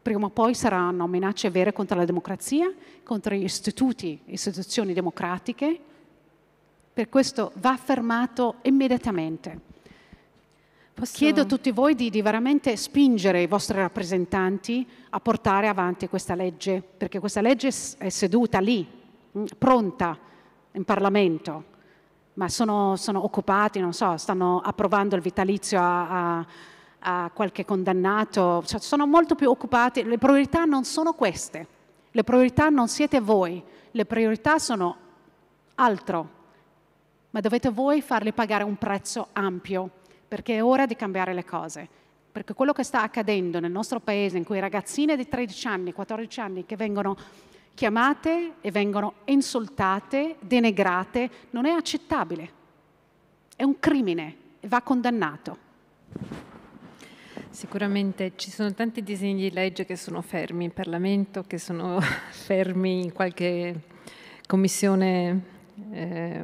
Prima o poi saranno minacce vere contro la democrazia, contro gli istituti, istituzioni democratiche. Per questo va fermato immediatamente. Posso... Chiedo a tutti voi di, di, veramente spingere i vostri rappresentanti a portare avanti questa legge, perché questa legge è seduta lì, mm, pronta in Parlamento ma sono, sono occupati, non so, stanno approvando il vitalizio a, a, a qualche condannato, cioè, sono molto più occupati, le priorità non sono queste, le priorità non siete voi, le priorità sono altro, ma dovete voi farle pagare un prezzo ampio, perché è ora di cambiare le cose perché quello che sta accadendo nel nostro paese, in cui ragazzine di 13 anni, 14 anni che vengono chiamate e vengono insultate, denegrate, non è accettabile. È un crimine e va condannato. Sicuramente ci sono tanti disegni di legge che sono fermi in Parlamento, che sono (laughs) fermi in qualche commissione eh,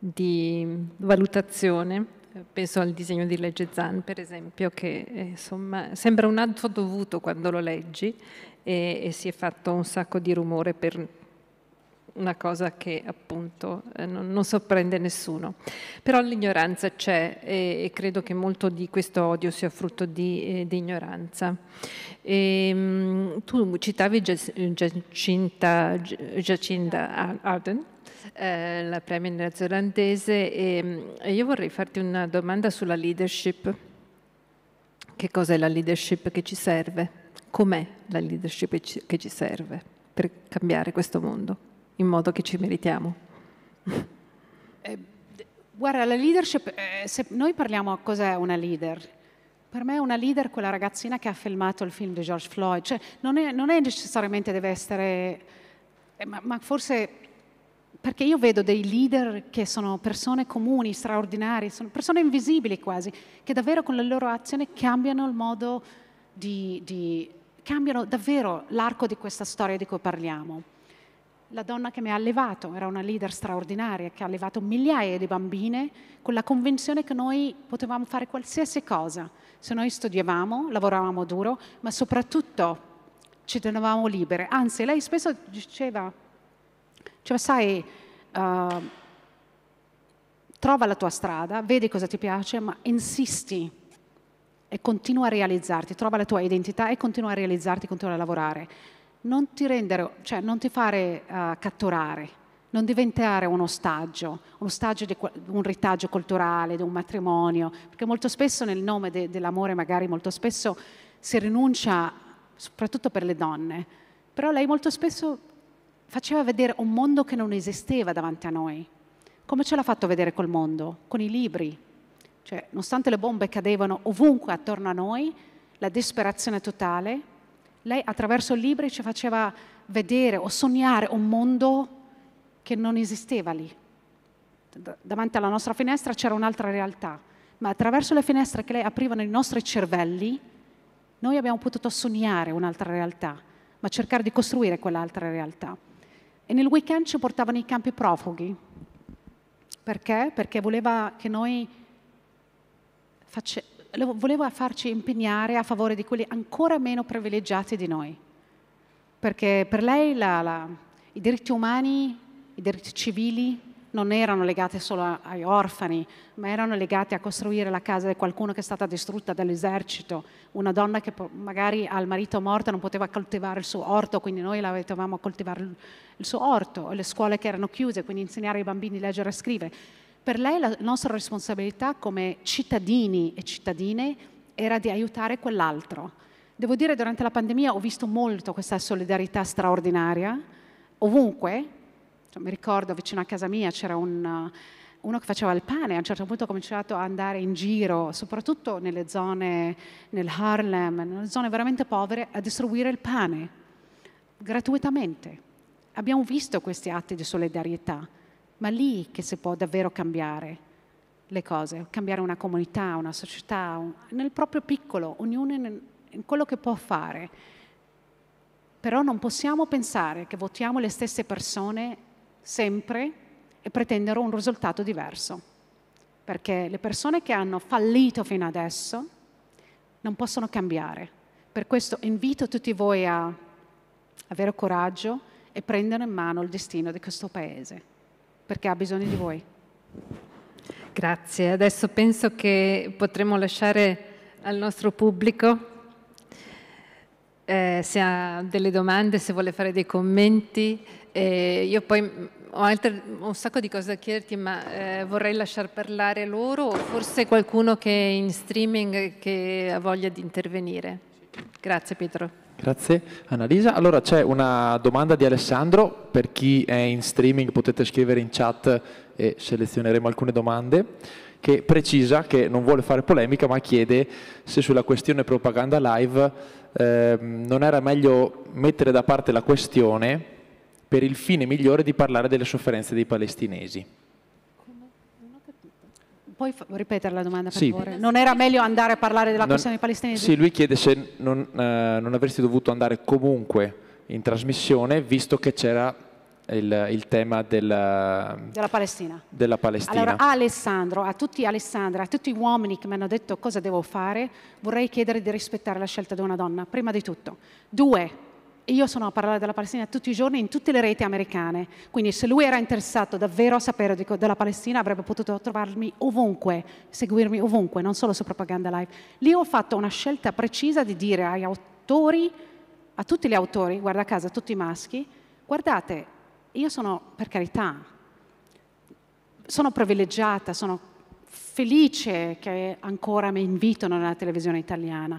di valutazione. Penso al disegno di legge Zan, per esempio, che eh, insomma, sembra un atto dovuto quando lo leggi e, e, si è fatto un sacco di rumore per una cosa che appunto eh, non, non sorprende nessuno. Però l'ignoranza c'è e, e, credo che molto di questo odio sia frutto di, eh, di ignoranza. E, ehm, mh, tu citavi Giacinta, Giacinda Arden. Eh, la premier neozelandese e, ehm, e io vorrei farti una domanda sulla leadership. Che cos'è la leadership che ci serve? com'è la leadership che ci serve per cambiare questo mondo in modo che ci meritiamo? (laughs) Eh, guarda, la leadership, eh, se noi parliamo a cos'è una leader, per me è una leader quella ragazzina che ha filmato il film di George Floyd, cioè, non, è, non, è, necessariamente deve essere, eh, ma, ma forse perché io vedo dei leader che sono persone comuni, straordinarie, sono persone invisibili quasi, che davvero con le loro azioni cambiano il modo di, di cambiano davvero l'arco di questa storia di cui parliamo. La donna che mi ha allevato era una leader straordinaria che ha allevato migliaia di bambine con la convinzione che noi potevamo fare qualsiasi cosa se noi studiavamo, lavoravamo duro, ma soprattutto ci tenevamo libere. Anzi, lei spesso diceva, cioè, sai, uh, trova la tua strada, vedi cosa ti piace, ma insisti e continua a realizzarti, trova la tua identità e continua a realizzarti, continua a lavorare. Non ti rendere, cioè non ti fare uh, catturare, non diventare un ostaggio, un ostaggio di un ritaggio culturale, di un matrimonio, perché molto spesso nel nome de, dell'amore magari molto spesso si rinuncia, soprattutto per le donne, però lei molto spesso faceva vedere un mondo che non esisteva davanti a noi. Come ce l'ha fatto vedere col mondo? Con i libri, cioè, nonostante le bombe cadevano ovunque attorno a noi, la disperazione totale, lei attraverso i libri ci faceva vedere o sognare un mondo che non esisteva lì. Davanti alla nostra finestra c'era un'altra realtà, ma attraverso le finestre che lei apriva nei nostri cervelli, noi abbiamo potuto sognare un'altra realtà, ma cercare di costruire quell'altra realtà. E nel weekend ci portavano i campi profughi. Perché? Perché voleva che noi face, voleva farci impegnare a favore di quelli ancora meno privilegiati di noi, perché per lei la, la, i diritti umani, i diritti civili non erano legati solo agli orfani, ma erano legati a costruire la casa di qualcuno che è stata distrutta dall'esercito, una donna che magari al marito morto non poteva coltivare il suo orto, quindi noi la vedevamo coltivare il suo orto, le scuole che erano chiuse, quindi insegnare ai bambini a leggere e scrivere per lei la nostra responsabilità come cittadini e cittadine era di aiutare quell'altro. Devo dire, durante la pandemia ho visto molto questa solidarietà straordinaria, ovunque. Cioè, mi ricordo, vicino a casa mia c'era un, eh, uno che faceva il pane, a un certo punto ha cominciato ad andare in giro, soprattutto nelle zone, nel Harlem, nelle zone veramente povere, a distribuire il pane gratuitamente. Abbiamo visto questi atti di solidarietà ma lì che si può davvero cambiare le cose, cambiare una comunità, una società, un, nel proprio piccolo, ognuno in, in quello che può fare. Però non possiamo pensare che votiamo le stesse persone sempre e pretendere un risultato diverso, perché le persone che hanno fallito fino adesso non possono cambiare. Per questo invito tutti voi a avere coraggio e prendere in mano il destino di questo Paese perché ha bisogno di voi. Grazie, adesso penso che potremo lasciare al nostro pubblico eh, se ha delle domande, se vuole fare dei commenti. Eh, io poi ho, altre, ho, un sacco di cose da chiederti, ma eh, vorrei lasciar parlare loro o forse qualcuno che è in streaming che ha voglia di intervenire. Grazie Pietro. Grazie Annalisa. Allora c'è una domanda di Alessandro, per chi è in streaming potete scrivere in chat e selezioneremo alcune domande, che precisa che non vuole fare polemica ma chiede se sulla questione propaganda live eh, non era meglio mettere da parte la questione per il fine migliore di parlare delle sofferenze dei palestinesi. Non ho capito. Puoi ripetere la domanda per sì. favore? Non era meglio andare a parlare della non, questione palestinese? Sì, lui chiede se non, eh, non, avresti dovuto andare comunque in trasmissione visto che c'era il, il, tema della, della, Palestina. della Palestina. Allora a Alessandro, a tutti Alessandra, a tutti gli uomini che mi hanno detto cosa devo fare, vorrei chiedere di rispettare la scelta di una donna, prima di tutto. Due, io sono a parlare della Palestina tutti i giorni in tutte le reti americane, quindi se lui era interessato davvero a sapere della Palestina avrebbe potuto trovarmi ovunque, seguirmi ovunque, non solo su Propaganda Live. Lì ho fatto una scelta precisa di dire agli autori, a tutti gli autori, guarda casa, a tutti i maschi, guardate, io sono, per carità, sono privilegiata, sono felice che ancora mi invitano nella televisione italiana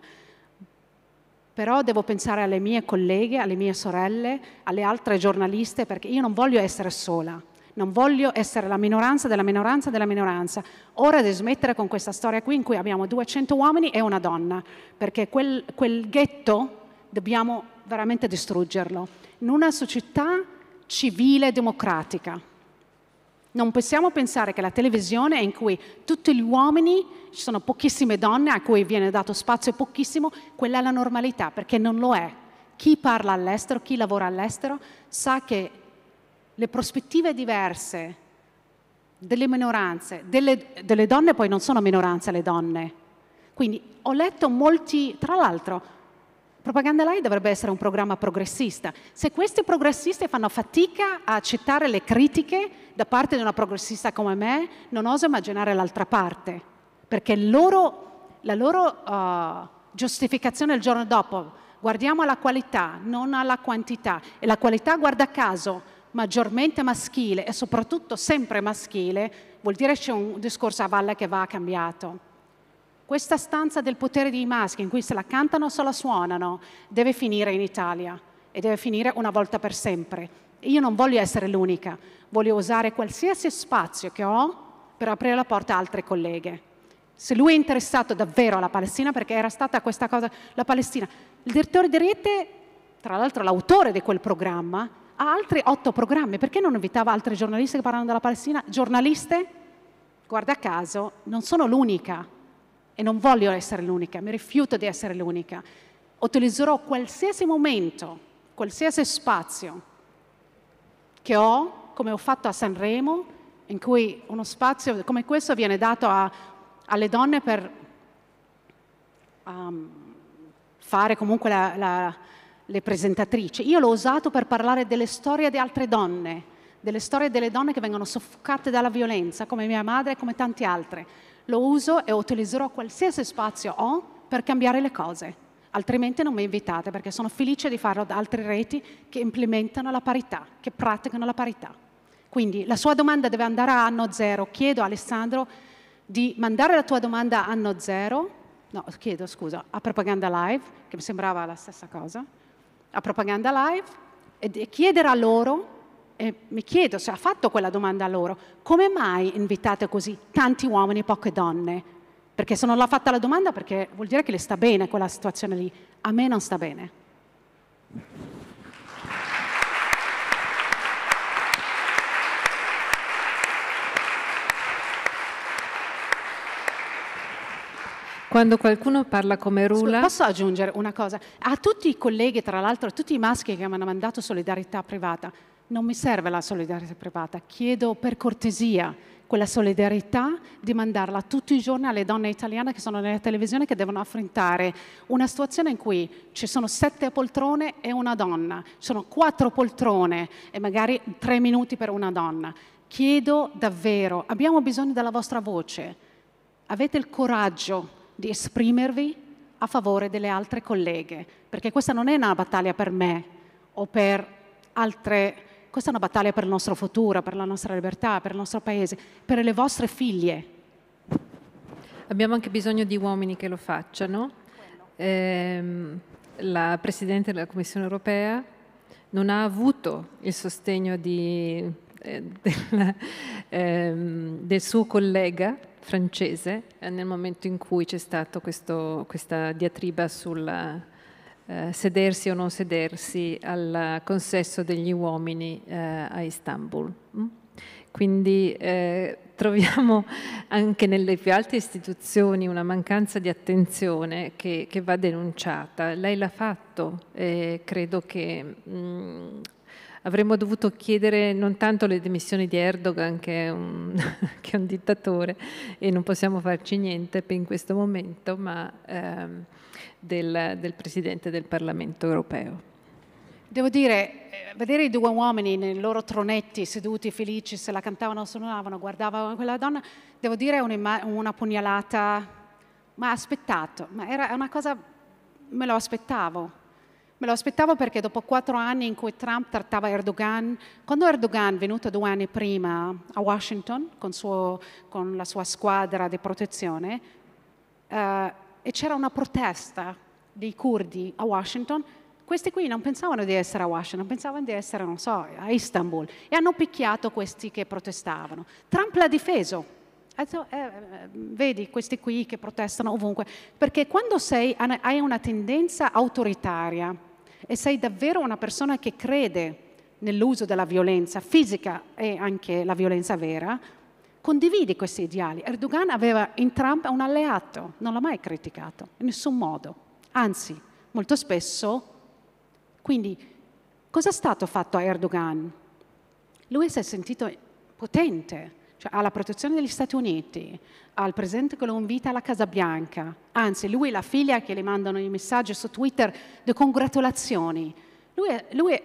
però devo pensare alle mie colleghe, alle mie sorelle, alle altre giornaliste, perché io non voglio essere sola, non voglio essere la minoranza della minoranza della minoranza. Ora devo smettere con questa storia qui in cui abbiamo 200 uomini e una donna, perché quel, quel ghetto dobbiamo veramente distruggerlo. In una società civile democratica. Non possiamo pensare che la televisione in cui tutti gli uomini, ci sono pochissime donne a cui viene dato spazio pochissimo, quella è la normalità, perché non lo è. Chi parla all'estero, chi lavora all'estero, sa che le prospettive diverse delle minoranze, delle, delle donne poi non sono minoranze le donne. Quindi ho letto molti, tra l'altro Propaganda Lai dovrebbe essere un programma progressista. Se questi progressisti fanno fatica a accettare le critiche da parte di una progressista come me, non oso immaginare l'altra parte, perché loro, la loro uh, giustificazione il giorno dopo, guardiamo alla qualità, non alla quantità, e la qualità, guarda caso, maggiormente maschile e soprattutto sempre maschile, vuol dire che c'è un discorso a valle che va cambiato. Questa stanza del potere dei maschi, in cui se la cantano, o se la suonano, deve finire in Italia e deve finire una volta per sempre. io non voglio essere l'unica, voglio usare qualsiasi spazio che ho per aprire la porta a altre colleghe. Se lui è interessato davvero alla Palestina, perché era stata questa cosa, la Palestina, il direttore di rete, tra l'altro l'autore di quel programma, ha altri otto programmi, perché non invitava altri giornalisti che parlano della Palestina? Giornaliste? Guarda caso, non sono l'unica e non voglio essere l'unica, mi rifiuto di essere l'unica. Utilizzerò qualsiasi momento, qualsiasi spazio che ho, come ho fatto a Sanremo, in cui uno spazio come questo viene dato a, alle donne per um, fare comunque la, la, le presentatrici. Io l'ho usato per parlare delle storie di altre donne, delle storie delle donne che vengono soffocate dalla violenza, come mia madre e come tante altre lo uso e utilizzerò qualsiasi spazio ho per cambiare le cose, altrimenti non mi invitate perché sono felice di farlo da altre reti che implementano la parità, che praticano la parità. Quindi la sua domanda deve andare a anno zero. Chiedo a Alessandro di mandare la tua domanda a anno zero, no, chiedo scusa, a Propaganda Live, che mi sembrava la stessa cosa, a Propaganda Live, e chiedere a loro e mi chiedo, se ha fatto quella domanda a loro, come mai invitate così tanti uomini e poche donne? Perché se non l'ha fatta la domanda perché vuol dire che le sta bene quella situazione lì. A me non sta bene. Quando qualcuno parla come Rula... Posso aggiungere una cosa? A tutti i colleghi, tra l'altro, a tutti i maschi che mi hanno mandato solidarietà privata, non mi serve la solidarietà privata, chiedo per cortesia quella solidarietà di mandarla tutti i giorni alle donne italiane che sono nella televisione che devono affrontare una situazione in cui ci sono sette poltrone e una donna, ci sono quattro poltrone e magari tre minuti per una donna. Chiedo davvero, abbiamo bisogno della vostra voce, avete il coraggio di esprimervi a favore delle altre colleghe, perché questa non è una battaglia per me o per altre questa è una battaglia per il nostro futuro, per la nostra libertà, per il nostro paese, per le vostre figlie. Abbiamo anche bisogno di uomini che lo facciano. Eh, la Presidente della Commissione europea non ha avuto il sostegno di, eh, della, (laughs) eh, del suo collega francese eh, nel momento in cui c'è stata questa diatriba sulla eh, sedersi o non sedersi al consesso degli uomini eh, a Istanbul. Mm? Quindi eh, troviamo (laughs) anche nelle più alte istituzioni una mancanza di attenzione che, che va denunciata. Lei l'ha fatto e credo che... Mh, mm, avremmo dovuto chiedere non tanto le dimissioni di Erdogan, che è, un, (laughs) che è un, dittatore e non possiamo farci niente in questo momento, ma ehm, del, del Presidente del Parlamento europeo. Devo dire, eh, vedere i due uomini nei loro tronetti seduti felici, se la cantavano, suonavano, guardavano quella donna, devo dire è una, pugnalata, ma aspettato, ma era una cosa, me lo aspettavo. Me lo aspettavo perché dopo quattro anni in cui Trump trattava Erdogan, quando Erdogan, venuto due anni prima a Washington con, suo, con la sua squadra di protezione, eh, e c'era una protesta dei curdi a Washington, questi qui non pensavano di essere a Washington, pensavano di essere, non so, a Istanbul e hanno picchiato questi che protestavano. Trump l'ha difeso. Ha detto, eh, eh vedi questi qui che protestano ovunque, perché quando sei, hai una tendenza autoritaria e sei davvero una persona che crede nell'uso della violenza fisica e anche la violenza vera, condividi questi ideali. Erdogan aveva in Trump un alleato, non l'ha mai criticato, in nessun modo. Anzi, molto spesso, quindi cosa è stato fatto a Erdogan? Lui si è sentito potente, cioè alla protezione degli Stati Uniti, al presidente che lo invita alla Casa Bianca, anzi lui e la figlia che le mandano i messaggi su Twitter di congratulazioni. Lui, lui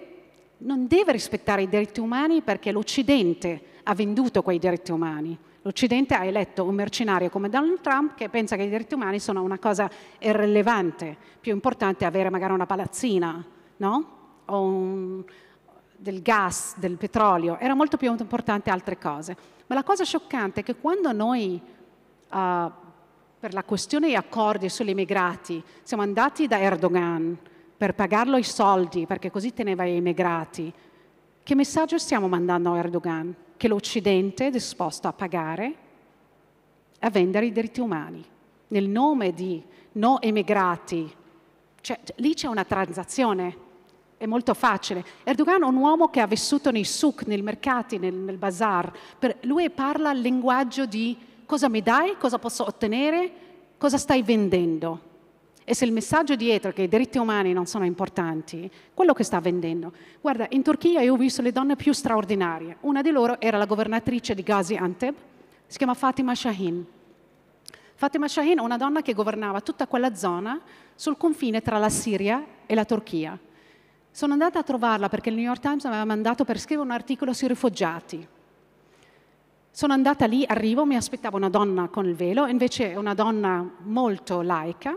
non deve rispettare i diritti umani perché l'Occidente ha venduto quei diritti umani. L'Occidente ha eletto un mercenario come Donald Trump che pensa che i diritti umani sono una cosa irrilevante, più importante è avere magari una palazzina, no? O un, del gas, del petrolio, era molto più importante altre cose. Ma la cosa scioccante è che quando noi, uh, per la questione degli accordi sugli immigrati, siamo andati da Erdogan per pagarlo i soldi, perché così teneva gli immigrati, che messaggio stiamo mandando a Erdogan? che l'Occidente è disposto a pagare, a vendere i diritti umani, nel nome di no emigrati. Cioè, lì c'è una transazione, è molto facile. Erdogan è un uomo che ha vissuto nei souk, nei mercati, nel, nel bazar. Per, lui parla il linguaggio di cosa mi dai, cosa posso ottenere, cosa stai vendendo. E se il messaggio dietro che i diritti umani non sono importanti, quello che sta vendendo. Guarda, in Turchia io ho visto le donne più straordinarie. Una di loro era la governatrice di Gaziantep, si chiama Fatima Shahin. Fatima Shahin è una donna che governava tutta quella zona sul confine tra la Siria e la Turchia. Sono andata a trovarla perché il New York Times aveva mandato per scrivere un articolo sui rifugiati. Sono andata lì, arrivo, mi aspettavo una donna con il velo, invece è una donna molto laica.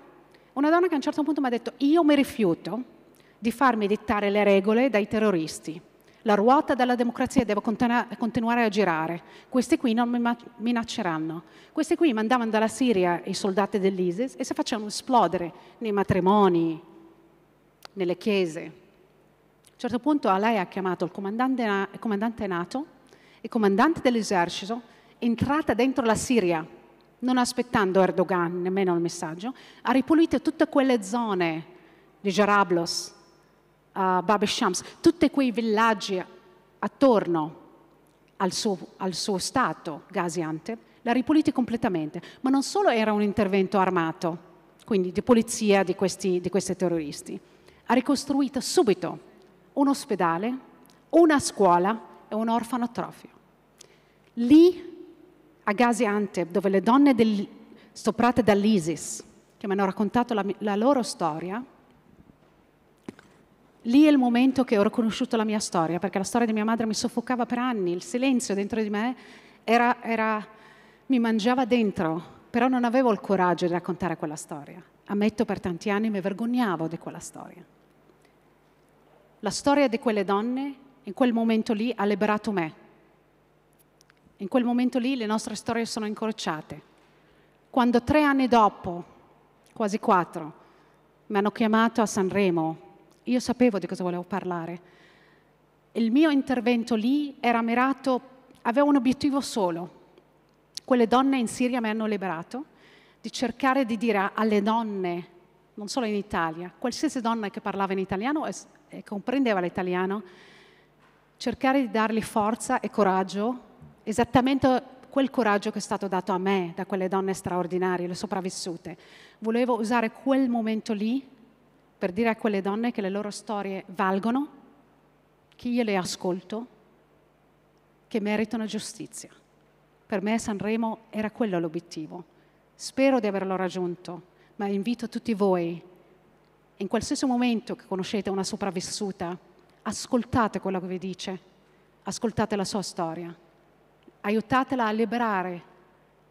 Una donna che a un certo punto mi ha detto io mi rifiuto di farmi dettare le regole dai terroristi. La ruota della democrazia deve continuare a girare. Questi qui non mi minacceranno. Questi qui mandavano dalla Siria i soldati dell'ISIS e si facevano esplodere nei matrimoni, nelle chiese. A un certo punto a lei ha chiamato il comandante, il comandante NATO, il comandante dell'esercito, entrata dentro la Siria non aspettando Erdogan, nemmeno il messaggio, ha ripulito tutte quelle zone di Jarablos, uh, Bab Shams, tutti quei villaggi attorno al suo, al suo stato, Gaziante, l'ha ripulito completamente. Ma non solo era un intervento armato, quindi di polizia di questi, di questi terroristi, ha ricostruito subito un ospedale, una scuola e un orfanotrofio. Lì a Gaziantep, dove le donne del, stuprate dall'ISIS, che mi hanno raccontato la, la loro storia, lì è il momento che ho riconosciuto la mia storia, perché la storia di mia madre mi soffocava per anni, il silenzio dentro di me era, era, mi mangiava dentro, però non avevo il coraggio di raccontare quella storia. Ammetto per tanti anni mi vergognavo di quella storia. La storia di quelle donne in quel momento lì ha liberato me in quel momento lì le nostre storie sono incrociate. Quando tre anni dopo, quasi quattro, mi hanno chiamato a Sanremo, io sapevo di cosa volevo parlare. Il mio intervento lì era mirato, aveva un obiettivo solo. Quelle donne in Siria mi hanno liberato di cercare di dire alle donne, non solo in Italia, qualsiasi donna che parlava in italiano e comprendeva l'italiano, cercare di dargli forza e coraggio esattamente quel coraggio che è stato dato a me da quelle donne straordinarie, le sopravvissute. Volevo usare quel momento lì per dire a quelle donne che le loro storie valgono, che io le ascolto, che meritano giustizia. Per me Sanremo era quello l'obiettivo. Spero di averlo raggiunto, ma invito tutti voi, in qualsiasi momento che conoscete una sopravvissuta, ascoltate quello che vi dice, ascoltate la sua storia aiutatela a liberare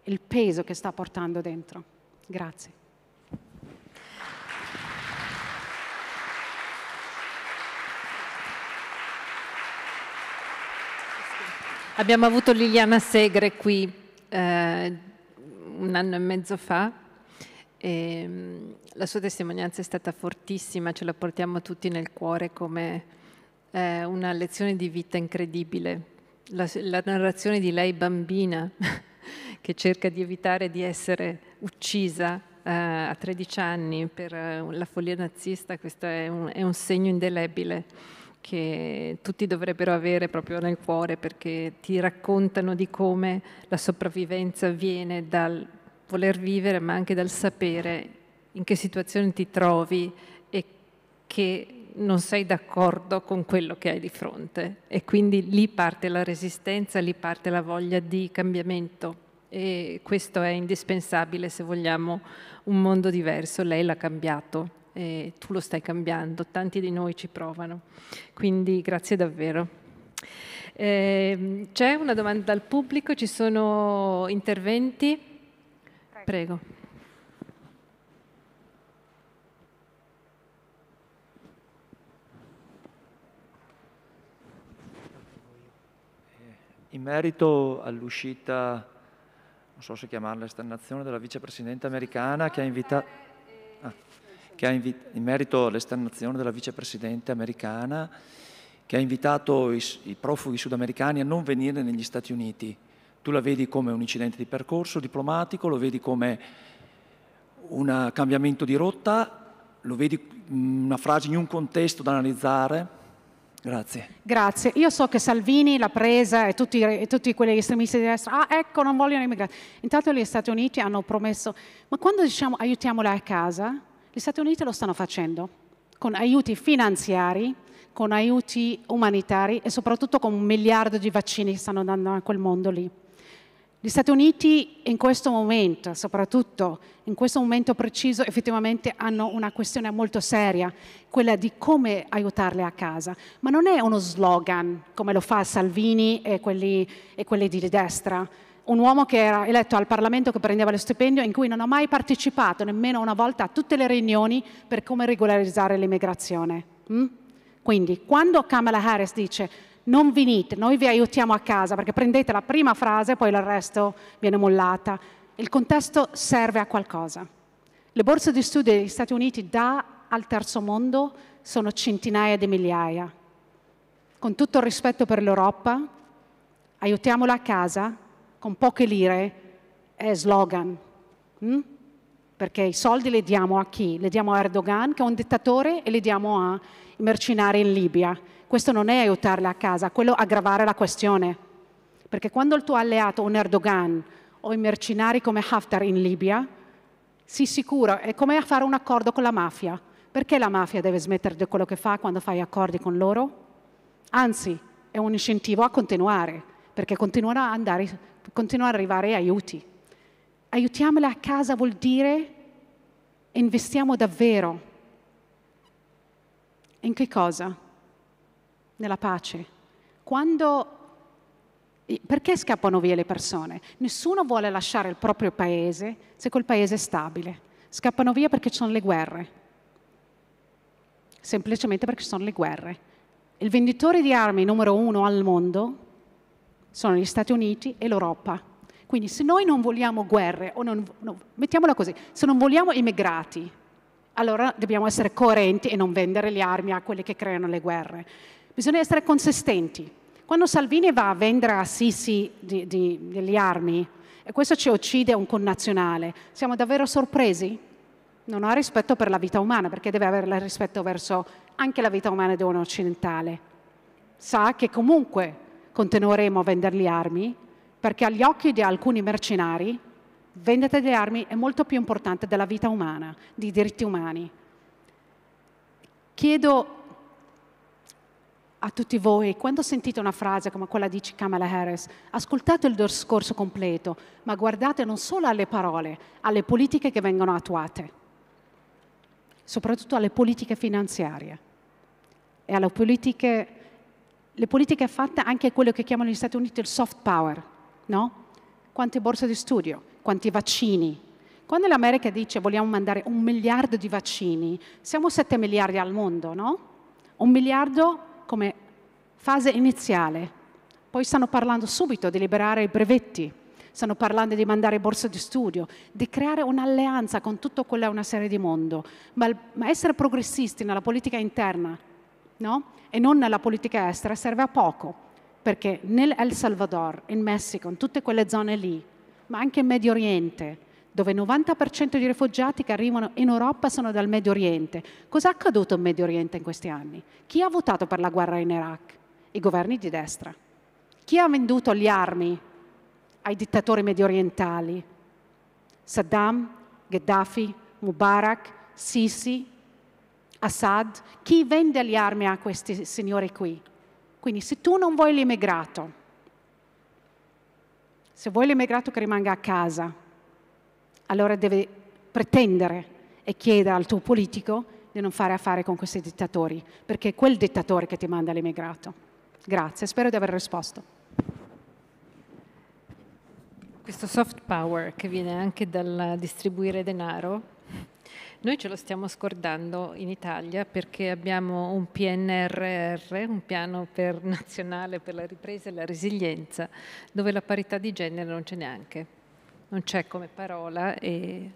il peso che sta portando dentro. Grazie. Abbiamo avuto Liliana Segre qui eh, un anno e mezzo fa. E, ehm, la sua testimonianza è stata fortissima, ce la portiamo tutti nel cuore come eh, una lezione di vita incredibile la, la narrazione di lei bambina (laughs) che cerca di evitare di essere uccisa eh, a 13 anni per eh, la follia nazista, questo è un, è un, segno indelebile che tutti dovrebbero avere proprio nel cuore perché ti raccontano di come la sopravvivenza viene dal voler vivere ma anche dal sapere in che situazione ti trovi e che non sei d'accordo con quello che hai di fronte e quindi lì parte la resistenza, lì parte la voglia di cambiamento e questo è indispensabile se vogliamo un mondo diverso, lei l'ha cambiato e tu lo stai cambiando, tanti di noi ci provano, quindi grazie davvero. Eh, c'è una domanda dal pubblico, ci sono interventi? Prego. In merito all'uscita, non so se chiamarla esternazione, della vicepresidente americana che ha invitato... Ah, che ha invita, in merito all'esternazione della vicepresidente americana che ha invitato i, i profughi sudamericani a non venire negli Stati Uniti. Tu la vedi come un incidente di percorso diplomatico, lo vedi come un cambiamento di rotta, lo vedi mhmm, una frase in un contesto da analizzare Grazie. Grazie. Io so che Salvini l'ha presa e tutti, e tutti quegli estremisti di destra, ah ecco non vogliono immigrati. Intanto gli Stati Uniti hanno promesso, ma quando diciamo aiutiamola a casa, gli Stati Uniti lo stanno facendo, con aiuti finanziari, con aiuti umanitari e soprattutto con un miliardo di vaccini che stanno dando a quel mondo lì. Gli Stati Uniti in questo momento, soprattutto in questo momento preciso, effettivamente hanno una questione molto seria, quella di come aiutarle a casa. Ma non è uno slogan come lo fa Salvini e quelli, e quelli di destra. Un uomo che era eletto al Parlamento che prendeva lo stipendio in cui non ha mai partecipato nemmeno una volta a tutte le riunioni per come regolarizzare l'immigrazione. Mm? Quindi quando Kamala Harris dice non venite, noi vi aiutiamo a casa, perché prendete la prima frase e poi il resto viene mollata. Il contesto serve a qualcosa. Le borse di studio degli Stati Uniti da al terzo mondo sono centinaia di migliaia. Con tutto il rispetto per l'Europa, aiutiamola a casa con poche lire è slogan. Mm? perché i soldi li diamo a chi? Li diamo a Erdogan, che è un dittatore, e li diamo ai mercenari in Libia. Questo non è aiutarle a casa, quello è aggravare la questione. Perché quando il tuo alleato, un Erdogan o i mercenari come Haftar in Libia, si sicura, è come fare un accordo con la mafia. Perché la mafia deve smettere di quello che fa quando fai accordi con loro? Anzi, è un incentivo a continuare, perché continuano ad arrivare aiuti. Aiutiamola a casa vuol dire investiamo davvero. In che cosa? nella pace. Quando perché scappano via le persone? Nessuno vuole lasciare il proprio paese se quel paese è stabile. Scappano via perché ci sono le guerre. Semplicemente perché ci sono le guerre. Il venditore di armi numero uno al mondo sono gli Stati Uniti e l'Europa. Quindi se noi non vogliamo guerre, non, no, mettiamola così, se non vogliamo immigrati, allora dobbiamo essere coerenti e non vendere le armi a quelli che creano le guerre. Bisogna essere consistenti. Quando Salvini va a vendere a Sisi di, di, delle armi, e questo ci uccide un connazionale, siamo davvero sorpresi? Non ha rispetto per la vita umana, perché deve avere rispetto verso anche la vita umana di un occidentale. Sa che comunque continueremo a vendergli armi, perché agli occhi di alcuni mercenari vendita delle armi è molto più importante della vita umana, dei diritti umani. Chiedo a tutti voi, quando sentite una frase come quella di Kamala Harris, ascoltate il discorso completo, ma guardate non solo alle parole, alle politiche che vengono attuate, soprattutto alle politiche finanziarie e alle politiche, le politiche fatte anche a quello che chiamano gli Stati Uniti il soft power, no? Quante borse di studio, quanti vaccini. Quando l'America dice vogliamo mandare un miliardo di vaccini, siamo 7 miliardi al mondo, no? Un miliardo come fase iniziale. Poi stanno parlando subito di liberare i brevetti, stanno parlando di mandare borse di studio, di creare un'alleanza con tutta quella una serie di mondo, ma, ma essere progressisti nella politica interna no? e non nella politica estera serve a poco, perché nel El Salvador, in Messico, in tutte quelle zone lì, ma anche in Medio Oriente, dove il 90% dei rifugiati che arrivano in Europa sono dal Medio Oriente. Cosa è accaduto in Medio Oriente in questi anni? Chi ha votato per la guerra in Iraq? I governi di destra. Chi ha venduto le armi ai dittatori mediorientali? Saddam, Gheddafi, Mubarak, Sisi, Assad? Chi vende le armi a questi signori qui? Quindi se tu non vuoi l'immigrato, se vuoi l'immigrato che rimanga a casa, allora deve pretendere e chiedere al tuo politico di non fare affari con questi dittatori, perché è quel dittatore che ti manda l'emigrato. Grazie, spero di aver risposto. Questo soft power che viene anche dal distribuire denaro, noi ce lo stiamo scordando in Italia perché abbiamo un PNRR, un piano per (laughs) nazionale per la ripresa e la resilienza, dove la parità di genere non c'è neanche non c'è come parola e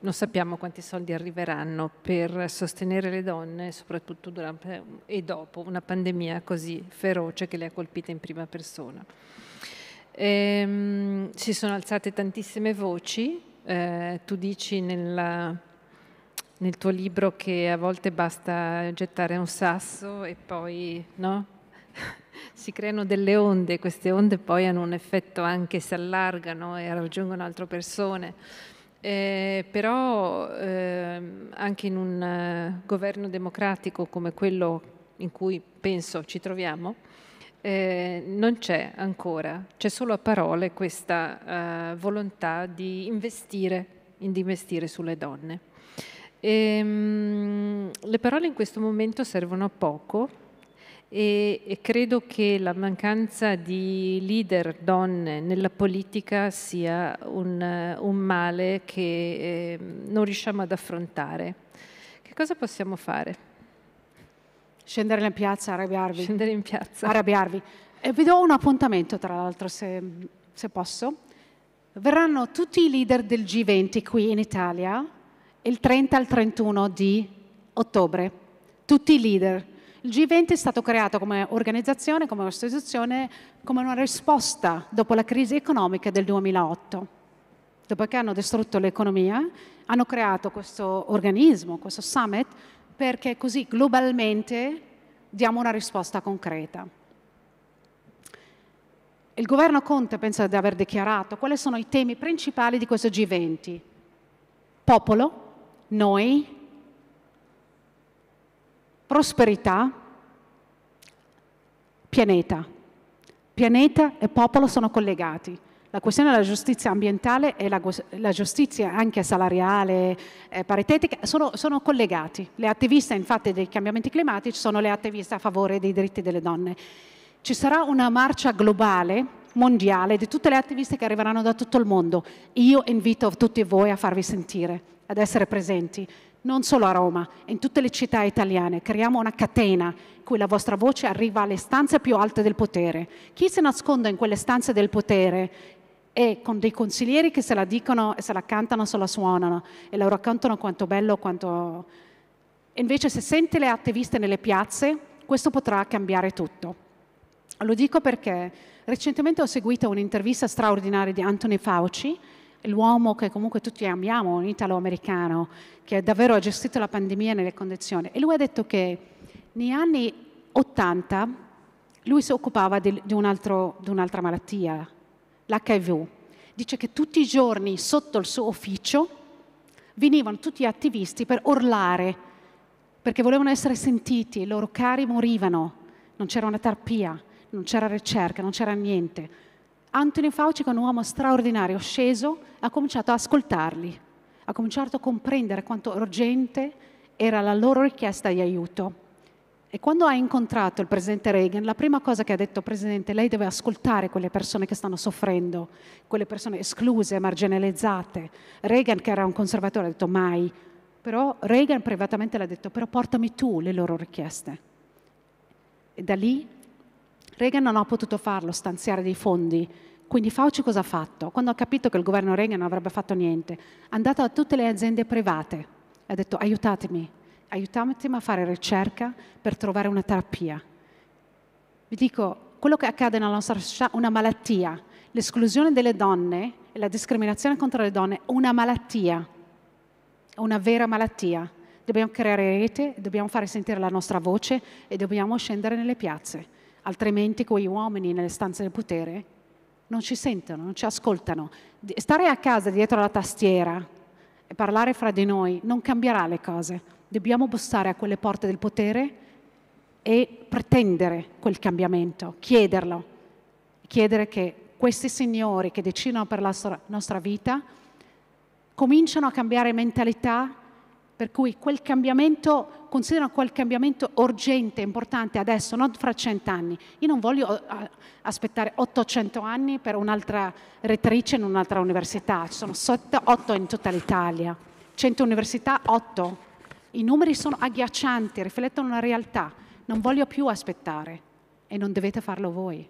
non sappiamo quanti soldi arriveranno per sostenere le donne, soprattutto durante e dopo una pandemia così feroce che le ha colpite in prima persona. Ehm, si sono alzate tantissime voci, eh, tu dici nella, nel tuo libro che a volte basta gettare un sasso e poi no? (laughs) si creano delle onde, queste onde poi hanno un effetto anche, si allargano e raggiungono altre persone. Eh, però eh, anche in un eh, governo democratico come quello in cui penso ci troviamo, eh, non c'è ancora, c'è solo a parole questa eh, volontà di investire, di investire sulle donne. E, ehm, mh, le parole in questo momento servono a poco, e, e credo che la mancanza di leader donne nella politica sia un, un male che eh, non riusciamo ad affrontare. Che cosa possiamo fare? Scendere in piazza, arrabbiarvi. Scendere in piazza. Arrabbiarvi. E vi do un appuntamento, tra l'altro, se, se, posso. Verranno tutti i leader del G20 qui in Italia il 30 al 31 di ottobre. Tutti i leader. Il G20 è stato creato come organizzazione, come istituzione, come una risposta dopo la crisi economica del 2008. Dopo che hanno distrutto l'economia, hanno creato questo organismo, questo summit, perché così globalmente diamo una risposta concreta. Il governo Conte pensa di aver dichiarato quali sono i temi principali di questo G20. Popolo, noi, prosperità, pianeta. Pianeta e popolo sono collegati. La questione della giustizia ambientale e la, la giustizia anche salariale, eh, paritetica, sono, sono, collegati. Le attiviste infatti dei cambiamenti climatici sono le attiviste a favore dei diritti delle donne. Ci sarà una marcia globale, mondiale, di tutte le attiviste che arriveranno da tutto il mondo. Io invito tutti voi a farvi sentire, ad essere presenti non solo a Roma, in tutte le città italiane. Creiamo una catena in cui la vostra voce arriva alle stanze più alte del potere. Chi si nasconde in quelle stanze del potere e con dei consiglieri che se la dicono e se la cantano, se la suonano e la raccontano quanto bello, quanto... Invece se sente le attiviste nelle piazze, questo potrà cambiare tutto. Lo dico perché recentemente ho seguito un'intervista straordinaria di Anthony Fauci, l'uomo che comunque tutti amiamo, un italo-americano, che davvero ha gestito la pandemia nelle condizioni. E lui ha detto che negli anni 80 lui si occupava di, di, un altro, di un'altra malattia, l'HIV. Dice che tutti i giorni sotto il suo ufficio venivano tutti gli attivisti per urlare, perché volevano essere sentiti, i loro cari morivano, non c'era una terapia, non c'era ricerca, non c'era niente. Anthony Fauci, che è un uomo straordinario, sceso ha cominciato a ascoltarli, ha cominciato a comprendere quanto urgente era la loro richiesta di aiuto. E quando ha incontrato il presidente Reagan, la prima cosa che ha detto, presidente, lei deve ascoltare quelle persone che stanno soffrendo, quelle persone escluse, marginalizzate. Reagan, che era un conservatore, ha detto mai, però Reagan privatamente l'ha detto, però portami tu le loro richieste. E da lì Reagan non ha potuto farlo, stanziare dei fondi, quindi Fauci cosa ha fatto? Quando ha capito che il governo Reagan non avrebbe fatto niente, è andato a tutte le aziende private e ha detto aiutatemi, aiutatemi a fare ricerca per trovare una terapia. Vi dico, quello che accade nella nostra società è una malattia. L'esclusione delle donne e la discriminazione contro le donne è una malattia, è una vera malattia. Dobbiamo creare rete, dobbiamo fare sentire la nostra voce e dobbiamo scendere nelle piazze, altrimenti quegli uomini nelle stanze del potere non ci sentono, non ci ascoltano. Stare a casa dietro la tastiera e parlare fra di noi non cambierà le cose. Dobbiamo bussare a quelle porte del potere e pretendere quel cambiamento, chiederlo, chiedere che questi signori che decidono per la nostra vita cominciano a cambiare mentalità, per cui quel cambiamento, considero quel cambiamento urgente, importante adesso, non fra cent'anni. Io non voglio eh, aspettare 800 anni per un'altra rettrice in un'altra università, ci sono 8 in tutta l'Italia, 100 università, 8. I numeri sono agghiaccianti, riflettono la realtà. Non voglio più aspettare e non dovete farlo voi.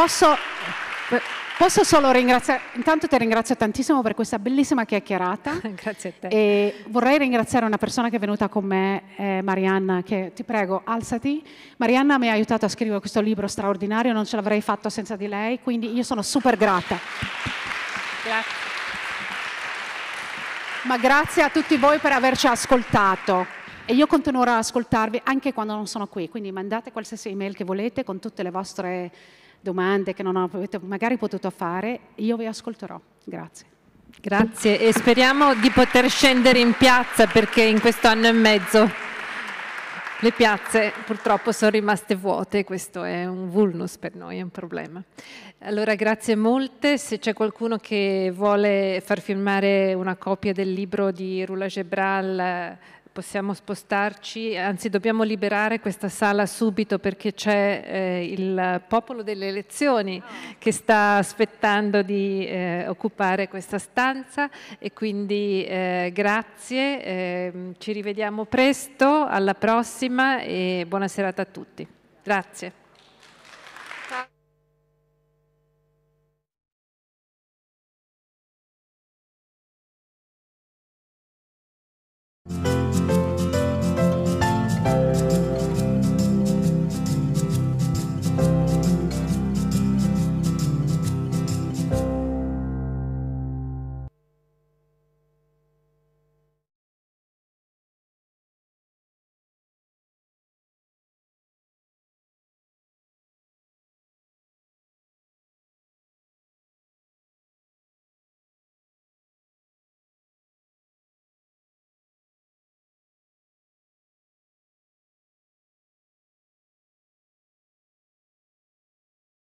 posso, eh, posso solo ringraziare, intanto ti ringrazio tantissimo per questa bellissima chiacchierata. (laughs) Grazie a te. E vorrei ringraziare una persona che è venuta con me, eh, Marianna, che ti prego, alzati. Marianna mi ha aiutato a scrivere questo libro straordinario, non ce l'avrei fatto senza di lei, quindi io sono super grata. Grazie. Ma grazie a tutti voi per averci ascoltato e io continuerò ad ascoltarvi anche quando non sono qui, quindi mandate qualsiasi email che volete con tutte le vostre domande che non avete magari potuto fare, io vi ascolterò. Grazie. Grazie e speriamo di poter scendere in piazza perché in questo anno e mezzo le piazze purtroppo sono rimaste vuote, questo è un vulnus per noi, è un problema. Allora grazie molte, se c'è qualcuno che vuole far firmare una copia del libro di Rula Gebral possiamo spostarci, anzi dobbiamo liberare questa sala subito perché c'è eh, il popolo delle elezioni che sta aspettando di eh, occupare questa stanza e quindi eh, grazie, ehm, ci rivediamo presto, alla prossima e buona serata a tutti. Grazie.